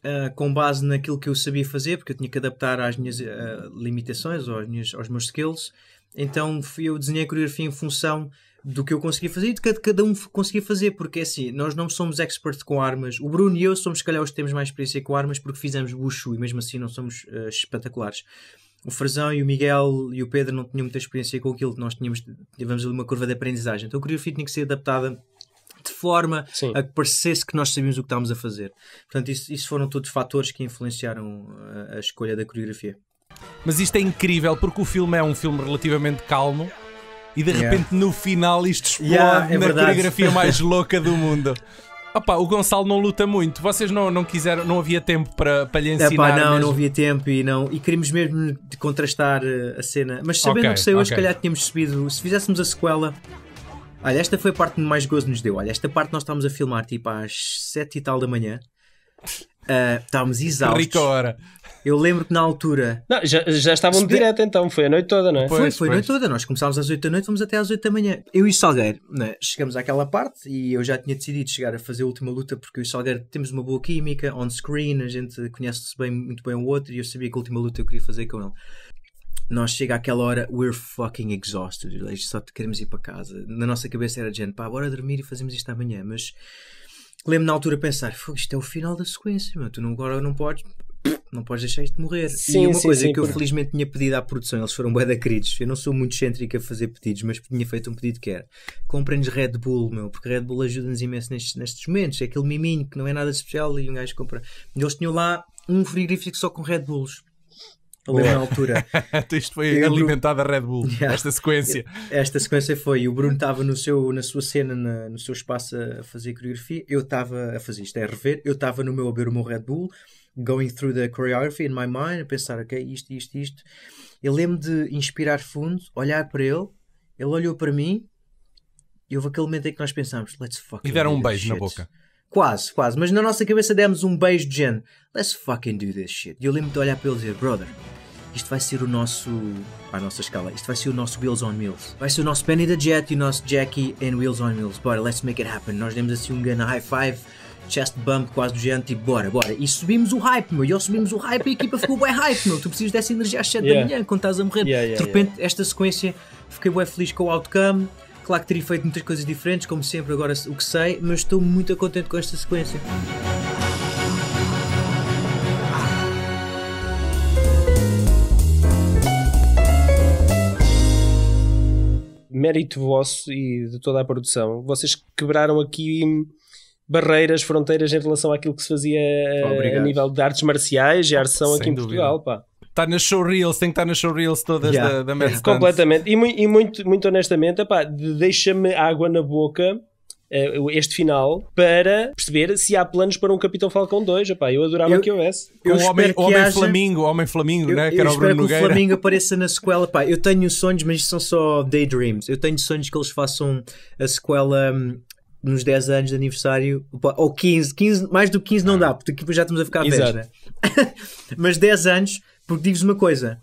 Ah, com base naquilo que eu sabia fazer, porque eu tinha que adaptar às minhas uh, limitações, aos, minhas, aos meus skills. Então eu desenhei a coreografia em função do que eu conseguia fazer e de que cada um conseguia fazer, porque é assim, nós não somos expert com armas. O Bruno e eu somos, se calhar, os que temos mais experiência com armas porque fizemos Wushu e mesmo assim não somos uh, espetaculares. O Frazão e o Miguel e o Pedro não tinham muita experiência com aquilo, nós tínhamos, tivemos ali uma curva de aprendizagem. Então a coreografia tinha que ser adaptada de forma Sim. a que parecesse que nós sabíamos o que estávamos a fazer. Portanto, isso, isso foram todos fatores que influenciaram a, eh, a escolha da coreografia. Mas isto é incrível porque o filme é um filme relativamente calmo e de repente yeah. no final isto explode yeah, é na verdade. coreografia (laughs) mais louca do mundo. Opa, o Gonçalo não luta muito. Vocês não, não quiseram, não havia tempo para, para lhe ensinar. Epá, não, mesmo. não havia tempo e não. E queríamos mesmo contrastar eh, a cena. Mas sabendo okay, que saiu, okay. se calhar tínhamos subido. Se fizéssemos a sequela, Olha, esta foi a parte que mais gozo nos deu. Olha, esta parte nós estávamos a filmar tipo às 7 e tal da manhã. Uh, estávamos exaustos. Rica hora. Eu lembro que na altura. Não, já, já estávamos de direto então, foi a noite toda, não é? foi, foi a noite toda. Nós começámos às 8 da noite, fomos até às 8 da manhã. Eu e o Salgueiro, né, chegamos àquela parte e eu já tinha decidido chegar a fazer a última luta porque eu e o Salgueiro temos uma boa química, on screen, a gente conhece-se bem, muito bem o outro e eu sabia que a última luta eu queria fazer com ele nós chega àquela hora, we're fucking exhausted, só queremos ir para casa. Na nossa cabeça era de gente, pá, bora dormir e fazemos isto amanhã, mas lembro na altura pensar, isto é o final da sequência, meu. tu não, agora não podes, não podes deixar isto morrer. Sim, e uma sim, coisa sim, que eu felizmente tinha pedido à produção, eles foram bué da queridos, eu não sou muito excêntrico a fazer pedidos, mas tinha feito um pedido que era, comprem-nos Red Bull, meu, porque Red Bull ajuda-nos imenso nestes, nestes momentos, é aquele miminho que não é nada especial e um gajo compra. Eles tinham lá um frigorífico só com Red Bulls. Eu na altura. (laughs) Isto foi eu, alimentado a Red Bull, yeah, (laughs) esta sequência. Esta sequência foi. O Bruno estava no seu, na sua cena, na, no seu espaço a fazer coreografia. Eu estava a fazer isto, é a rever. Eu estava no meu a beber o meu Red Bull, going through the choreography in my mind, a pensar, ok, isto, isto, isto. Eu lembro de inspirar fundo, olhar para ele, ele olhou para mim e houve aquele momento em que nós pensámos, let's fuck. E deram um beijo shit. na boca. Quase, quase. Mas na nossa cabeça demos um beijo de género. Let's fucking do this shit. E eu lembro de olhar para ele e dizer, brother, isto vai ser o nosso. à nossa escala, isto vai ser o nosso Wheels on Wheels. Vai ser o nosso Penny the Jet e o nosso Jackie and Wheels on Wheels. Bora, let's make it happen. Nós demos assim um grande high five, chest bump quase do gigante tipo, e bora, bora. E subimos o hype, meu. E eu subimos o hype e a equipa ficou bem hype, meu. Tu precisas dessa energia às 7 yeah. da manhã quando estás a morrer. Yeah, yeah, de repente, esta sequência, fiquei bem feliz com o outcome. Claro que teria feito muitas coisas diferentes, como sempre, agora o que sei, mas estou muito contente com esta sequência. Mérito vosso e de toda a produção, vocês quebraram aqui barreiras, fronteiras em relação àquilo que se fazia eh, Obrigado. a nível de artes marciais e artes aqui em Portugal. Pá está nas showreels, tem que estar tá nas showreels todas yeah. da, da Mad Completamente. E, e, muito, muito honestamente, deixa-me água na boca eh, este final para perceber se há planos para um Capitão Falcão 2. Epá, eu adorava eu, que houvesse. Eu o homem, que homem haja... Flamingo, homem Flamingo, eu, né? Que eu era o Bruno que o Flamingo apareça na sequela. Epá, eu tenho sonhos, mas são só daydreams. Eu tenho sonhos que eles façam a sequela hum, nos 10 anos de aniversário, ou 15, 15 mais do que 15 não ah. dá, porque tipo, já estamos a ficar velhos, né? (laughs) mas 10 anos porque digo-vos uma coisa: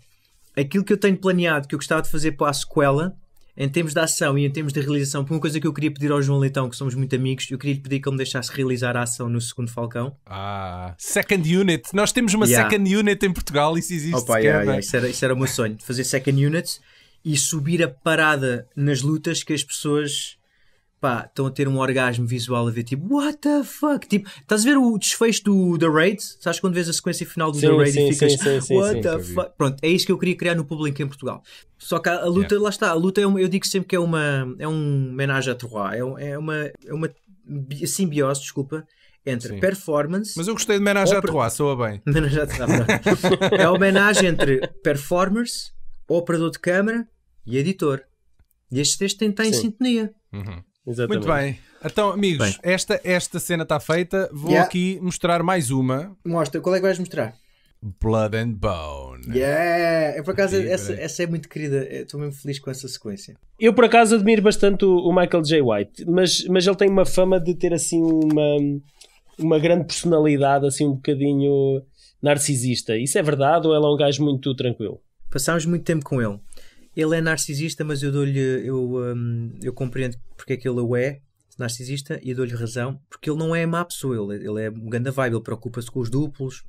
aquilo que eu tenho planeado, que eu gostava de fazer para a sequela, em termos de ação e em termos de realização, por uma coisa que eu queria pedir ao João Leitão, que somos muito amigos, eu queria lhe pedir que ele me deixasse realizar a ação no segundo Falcão. Ah, second unit. Nós temos uma yeah. second unit em Portugal, isso existe. Opa, yeah, é? yeah. Isso, era, isso era o meu sonho, fazer second units e subir a parada nas lutas que as pessoas pá, estão a ter um orgasmo visual a ver tipo, what the fuck? Tipo, estás a ver o desfecho do The Raid? Sabes quando vês a sequência final do sim, The Raid sim, e ficas, sim, sim, what the fuck? Pronto, é isso que eu queria criar no público em Portugal. Só que a, luta, yeah. lá está, a luta é uma, eu digo sempre que é uma, é um homenagem à trois é, é uma, é uma simbiose, desculpa, entre Sim. performance. Mas eu gostei de homenagem à Troá, soa bem. (laughs) É a homenagem entre performers, operador de câmara e editor. E estes três têm que estar em sintonia. Uhum. Exatamente. Muito bem. Então, amigos, bem. Esta, esta cena está feita. Vou yeah. aqui mostrar mais uma. Mostra, qual é que vais mostrar? Blood and Bone. Yeah! Eu, por acaso, essa, essa é muito querida. Estou mesmo feliz com essa sequência. Eu, por acaso, admiro bastante o, o, Michael J. White, mas, mas ele tem uma fama de ter, assim, uma, uma grande personalidade, assim, um bocadinho narcisista. Isso é verdade ou ele é um gajo muito tranquilo? Passámos muito tempo com ele. Ele é narcisista, mas eu dou-lhe. Eu, um, eu compreendo porque é que ele o é, narcisista, e dou-lhe razão, porque ele não é má pessoa, ele, ele é um grande vibe, ele preocupa-se com os duplos,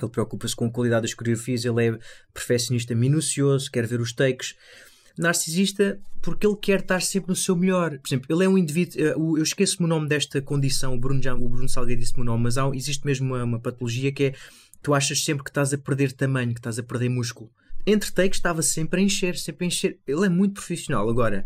ele preocupa-se com a qualidade das coreografias, ele é perfeccionista minucioso, quer ver os takes. Narcisista, porque ele quer estar sempre no seu melhor. Por exemplo, ele é um indivíduo. Eh, eu esqueço-me o nome desta condição, o Bruno, o Bruno Salgueiro disse-me o nome, mas há, existe mesmo uma, uma patologia que é tu achas sempre que estás a perder tamanho, que estás a perder músculo entre takes estava sempre a encher, sempre a encher. Ele é muito profissional. Agora,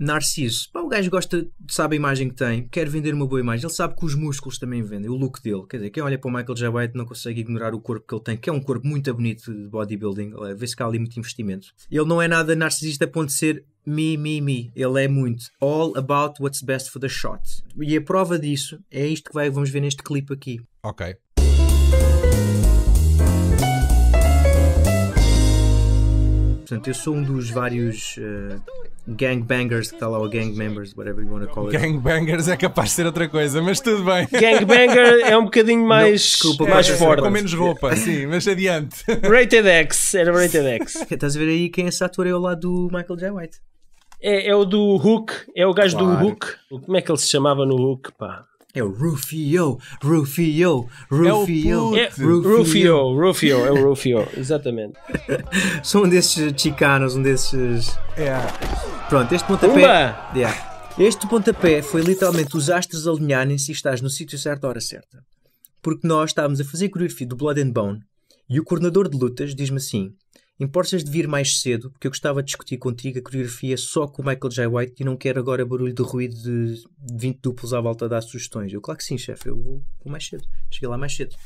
Narciso, pá, o gajo gosta, sabe a imagem que tem, quer vender uma boa imagem. Ele sabe que os músculos também vendem, o look dele. Quer dizer, quem olha para o Michael J. White não consegue ignorar o corpo que ele tem, que é um corpo muito bonito de bodybuilding. Vê-se que há ali muito investimento. Ele não é nada narcisista a ponto de ser me, me, me. Ele é muito all about what's best for the shot. E a prova disso é isto que vai, vamos ver neste clipe aqui. Ok. Portanto, eu sou um dos vários uh, gangbangers que está lá, ou gang members, whatever you want to call it. Gangbangers é capaz de ser outra coisa, mas tudo bem. Gangbanger é um bocadinho mais, Não, desculpa, mais é, forte. Com menos roupa, (laughs) sim, mas adiante. Rated X, era Rated X. (laughs) Estás a ver aí quem é esse ator é ao lado do Michael J. White? É, é o do Hook, é o gajo claro. do Hook. Como é que ele se chamava no Hook, pá? É o Rufio, Rufio, é Rufio, é Rufio. Rufio, Rufio, é o Rufio, exatamente. (laughs) Sou um desses chicanos, um desses. É. Pronto, este pontapé. Yeah. Este pontapé foi literalmente os astros alinharem-se e estás no sítio certo à hora certa. Porque nós estávamos a fazer coreografia do Blood and Bone e o coordenador de lutas diz-me assim: Importas de vir mais cedo, porque eu gostava de discutir contigo a coreografia só com o Michael J. White e não quero agora barulho de ruído de 20 duplos à volta das dar sugestões. Eu, claro que sim, chefe, eu vou, vou mais cedo. Cheguei lá mais cedo.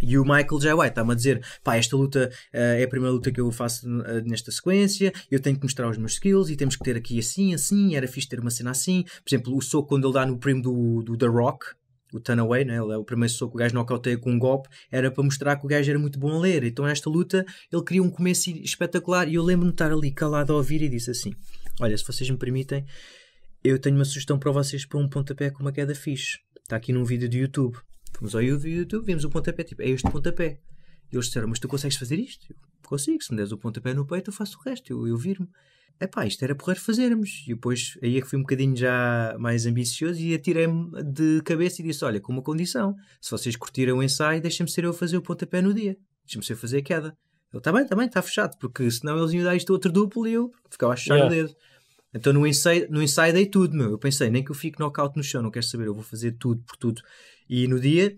E o Michael J. White está-me a dizer: pá, esta luta uh, é a primeira luta que eu faço uh, nesta sequência, eu tenho que mostrar os meus skills e temos que ter aqui assim, assim, era fixe ter uma cena assim. Por exemplo, o soco quando ele dá no primo do, do The Rock, o Tanaway, né? ele é o primeiro soco que o gajo nocauteia com um golpe, era para mostrar que o gajo era muito bom a ler. Então, esta luta, ele queria um começo espetacular. E eu lembro-me de estar ali calado a ouvir e disse assim: Olha, se vocês me permitem, eu tenho uma sugestão para vocês para um pontapé com uma queda fixe. Está aqui num vídeo do YouTube. Fomos ao YouTube, vimos o pontapé, tipo, é este pontapé. E eles disseram: Mas tu consegues fazer isto? Eu, Consigo, se me deres o pontapé no peito, eu faço o resto, eu, eu viro-me epá, isto era porrer fazermos. E depois aí é que fui um bocadinho já mais ambicioso e atirei-me de cabeça e disse: Olha, com uma condição, se vocês curtiram o ensaio, deixem-me ser eu a fazer o pontapé no dia, deixem-me ser eu fazer a queda. Ele está bem, está bem, está fechado, porque senão eles iam dar isto outro duplo e eu ficava a fechar yeah. o dedo. Então no ensaio, no ensaio dei tudo, meu. Eu pensei, nem que eu fique knockout no chão, não quero saber, eu vou fazer tudo por tudo. E no dia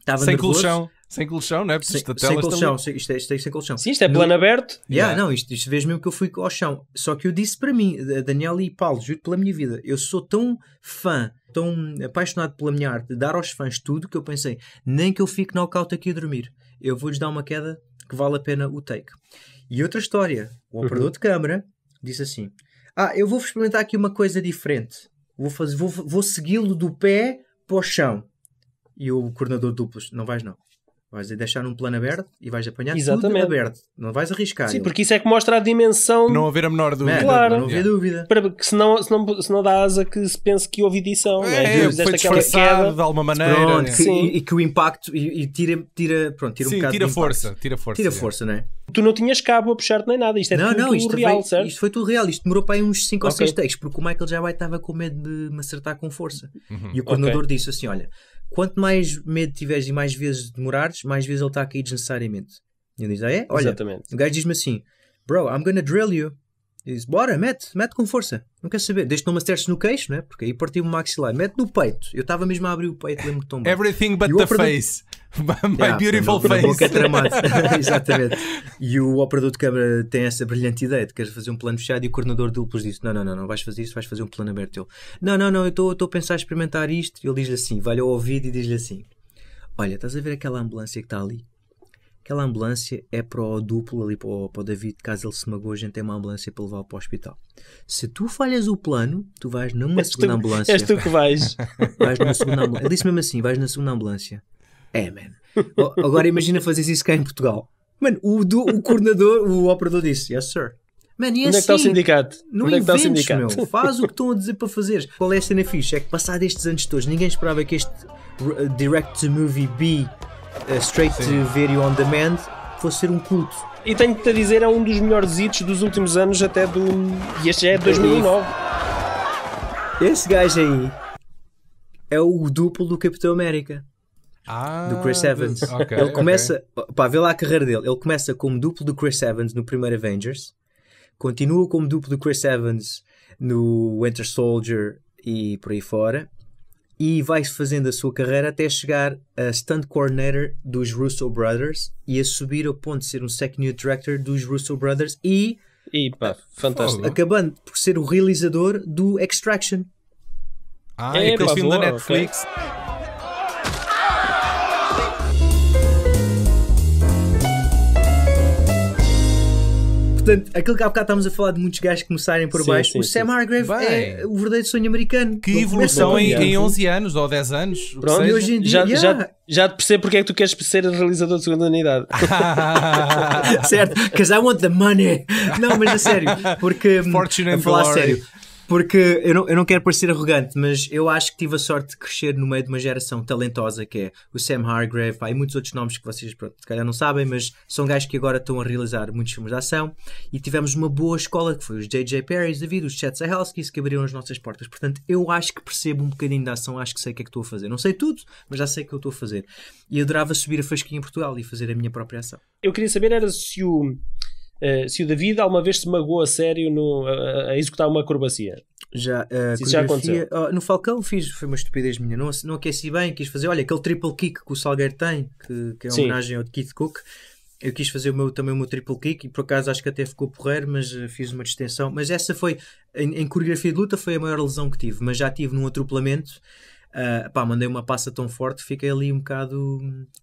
estava Sem nervoso. colchão sem colchão, não é? sem, isto, sem colchão, isto, é, isto é sem colchão. Sim, isto é plano no... aberto. Yeah, yeah. Não, isto, isto vês mesmo que eu fui ao chão. Só que eu disse para mim, Daniel e Paulo, juro pela minha vida, eu sou tão fã, tão apaixonado pela minha arte, de dar aos fãs tudo, que eu pensei, nem que eu fique nocaute aqui a dormir, eu vou-lhes dar uma queda que vale a pena o take. E outra história, o operador uhum. de câmara disse assim, ah, eu vou experimentar aqui uma coisa diferente. Vou, fazer, vou, vou segui-lo do pé para o chão. E o coordenador duplos, não vais não. Vais deixar um plano aberto e vais apanhar Exatamente. tudo aberto. Não vais arriscar. Sim, ele. porque isso é que mostra a dimensão. Não haver a menor dúvida. claro. Não haver yeah. dúvida. Para, que senão, senão, senão dá asa que se pense que houve edição. É, né? é foi disfarçado queda. de alguma maneira. Pronto, é. que, e, que o impacto e, e, tira, tira, pronto, tira um bocado tira de força, impacto. Tira força. Tira força, não é? Tu não tinhas cabo a puxar-te nem nada. Isto é não, tudo, não, isto real, foi, certo? Isto foi tudo real. Isto demorou para aí uns 5 okay. ou 6 takes, porque o Michael já estava com medo de me acertar com força. Uhum. E o coordenador okay. disse assim: olha quanto mais medo tiveres e mais vezes demorares, mais vezes ele está a cair desnecessariamente. E ele diz: Ah, é? Olha, Exatamente. o gajo diz-me assim: Bro, I'm gonna drill you. Ele diz: Bora, mete, mete com força. Não quer saber. Deixa-te não me no queixo, né? Porque aí partiu o maxilar. Mete no peito. Eu estava mesmo a abrir o peito, lembro-me tão bem. Everything but the face. My yeah, Beautiful Face. Boca é tramado. (laughs) Exatamente. E o operador de câmara tem essa brilhante ideia de queres fazer um plano fechado e o coordenador dele depois disse: não, não, não, não vais fazer isso, vais fazer um plano aberto. Ele, não, não, não, eu estou a pensar em experimentar isto. Ele diz-lhe assim: vai ao ouvido e diz-lhe assim: olha, estás a ver aquela ambulância que está ali? Aquela ambulância é para o duplo ali para o, para o David, caso ele se magoe, a gente tem uma ambulância para levar para o hospital. Se tu falhas o plano, tu vais numa és segunda tu, ambulância. És tu que vais. (laughs) vais numa segunda ambulância. Ele disse mesmo assim: vais na segunda ambulância. É, man. Agora imagina fazer isso cá em Portugal. Mano, o, o coordenador, o operador disse, yes sir. Mano, e Onde é que está o assim, sindicato? Não Onde é está é sindicato? meu. Faz o que estão a dizer para fazer. Qual é a cena fixe? É que passado estes anos todos, ninguém esperava que este uh, Direct to Movie B, uh, Straight Sim. to Video On Demand, fosse ser um culto. E tenho-te a dizer, é um dos melhores hits dos últimos anos, até do... E este já é 2009. Esse gajo aí é o duplo do Capitão América. Ah, do Chris Evans. Okay, ele começa, okay. pá, vê lá a carreira dele. Ele começa como duplo do Chris Evans no primeiro Avengers, continua como duplo do Chris Evans no Winter Soldier e por aí fora, e vai fazendo a sua carreira até chegar a stunt coordinator dos Russo Brothers e a subir ao ponto de ser um second director dos Russo Brothers e. E pá, ah, fantástico. Acabando por ser o realizador do Extraction. Ah, é, aquele filme da Netflix. Okay. Portanto, aquilo que há bocado estávamos a falar de muitos gajos começarem por sim, baixo, sim, o Sam Hargrave é o verdadeiro sonho americano. Que evolução em, em 11 anos ou 10 anos. Pronto, e hoje em dia. Já, já, já te percebo porque é que tu queres ser realizador de segunda unidade. (laughs) (laughs) certo, because I want the money. Não, mas a sério, porque. Fortune a falar sério porque eu não, eu não quero parecer arrogante, mas eu acho que tive a sorte de crescer no meio de uma geração talentosa que é o Sam Hargrave, há e muitos outros nomes que vocês, pronto, se calhar não sabem, mas são gajos que agora estão a realizar muitos filmes de ação. E tivemos uma boa escola que foi os J.J. Perry, David, os Chet Sahelskis que abriram as nossas portas. Portanto, eu acho que percebo um bocadinho da ação, acho que sei o que é que estou a fazer. Não sei tudo, mas já sei o que eu estou a fazer. E adorava subir a fasquinha em Portugal e fazer a minha própria ação. Eu queria saber era se o se eh, o David alguma vez se magoou a sério no, a, a executar uma acrobacia. Já, uh, isso já aconteceu. Oh, no Falcão fiz, foi uma estupidez minha. Não, não aqueci bem, quis fazer. Olha, aquele triple kick que o Salgueiro tem, que, que é uma homenagem ao Keith Cook. Eu quis fazer o meu, também o meu triple kick e por acaso acho que até ficou porreiro, mas eh, fiz uma distensão. Mas essa foi, em, em coreografia de luta, foi a maior lesão que tive. Mas já tive num atropelamento Uh, pá, mandei uma passa tão forte, fiquei ali um bocado.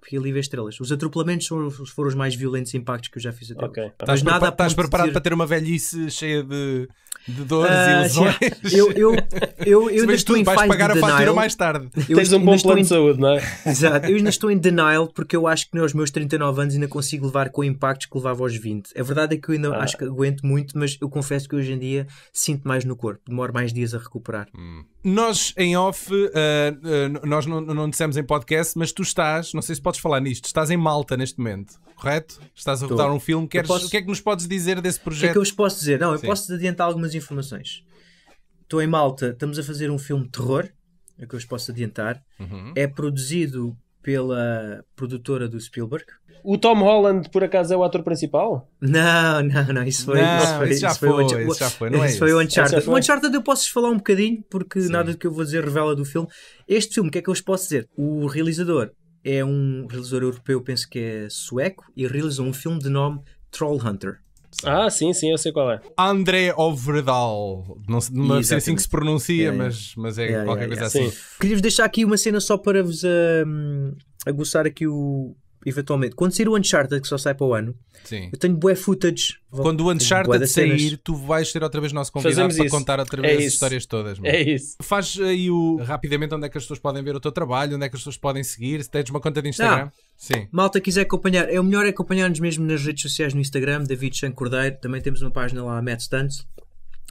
Fiquei ali ver estrelas. Os atropelamentos foram, foram os mais violentos impactos que eu já fiz até okay. hoje. Mas estás nada preparado, estás preparado dizer... para ter uma velhice cheia de de dores e ilusões. Ah, eu, eu, eu, eu ainda estou em vais pagar de a fatura mais tarde. Eu Tens um bom plano em... de saúde, não é? Exato. Eu ainda estou em denial porque eu acho que aos meus 39 anos ainda consigo levar com impactos que levava aos 20. A verdade é que eu ainda ah. acho que aguento muito, mas eu confesso que hoje em dia sinto mais no corpo, demoro mais dias a recuperar. Hum. Nós, em off, uh, uh, nós não, não dissemos em podcast, mas tu estás, não sei se podes falar nisto, estás em Malta neste momento, correto? Estás a rodar um filme, Queres, posso... o que é que nos podes dizer desse projeto? O que é que eu vos posso dizer? Não, eu Sim. posso adiantar algumas informações. Estou em Malta, estamos a fazer um filme de terror, é que eu os posso adiantar. Uhum. É produzido pela produtora do Spielberg. O Tom Holland, por acaso, é o ator principal? Não, não, não. Isso foi. isso, foi é isso foi, o, isso isso? foi o Uncharted. O Uncharted eu posso falar um bocadinho, porque Sim. nada do que eu vou dizer revela do filme. Este filme, o que é que eu vos posso dizer? O realizador é um realizador europeu, penso que é sueco, e realizou um filme de nome Troll Hunter. Ah, sim, sim, eu sei qual é. André Overdal. Não, não sei é assim que se pronuncia, mas, mas é yeah, qualquer yeah, coisa assim. Queria-vos deixar aqui uma cena só para vos um, aguçar aqui o, eventualmente. Quando sair o Uncharted, que só sai para o ano, Sim. eu tenho bué footage. Quando o Uncharted sair, tu vais ser outra vez nosso convidado Fazemos para isso. contar outra é vez é as isso. histórias todas. Mano. É isso. Faz aí o, rapidamente onde é que as pessoas podem ver o teu trabalho, onde é que as pessoas podem seguir, se tens uma conta de Instagram. Não. Sim. Malta quiser acompanhar, é o melhor é acompanhar-nos mesmo nas redes sociais no Instagram, David Chan Cordeiro. Também temos uma página lá, Matt Stunts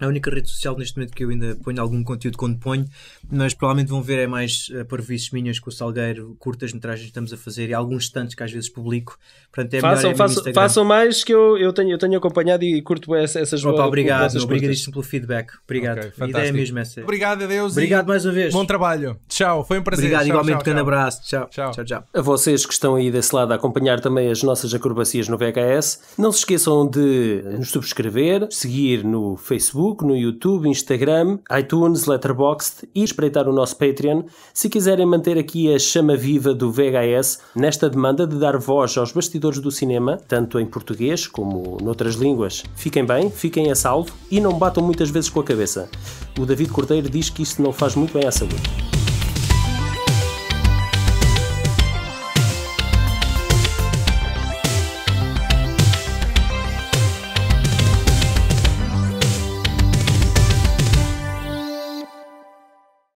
a única rede social neste momento que eu ainda ponho algum conteúdo quando ponho, mas provavelmente vão ver é mais uh, eh, vícios minhas com o Salgueiro, curtas metragens que estamos a fazer e alguns tantos que às vezes publico. Portanto, é façam, é façam, façam, mais que eu, eu, tenho, eu tenho acompanhado e curto essas Opa, boas, Obrigado, essas obrigadíssimo pelo feedback. Obrigado. Okay, a ideia é mesmo essa. Obrigado, a Deus Obrigado mais uma vez. Bom trabalho. Tchau, foi um prazer. Obrigado, tchau, igualmente, tchau, um grande abraço. Tchau. tchau. Tchau, tchau. A vocês que estão aí desse lado a acompanhar também as nossas acrobacias no VHS, não se esqueçam de nos subscrever, seguir no Facebook Facebook, no YouTube, Instagram, iTunes, Letterboxd e espreitar o nosso Patreon se quiserem manter aqui a chama viva do VHS nesta demanda de dar voz aos bastidores do cinema, tanto em português como noutras línguas. Fiquem bem, fiquem a salvo e não batam muitas vezes com a cabeça. O David Cordeiro diz que isso não faz muito bem à saúde.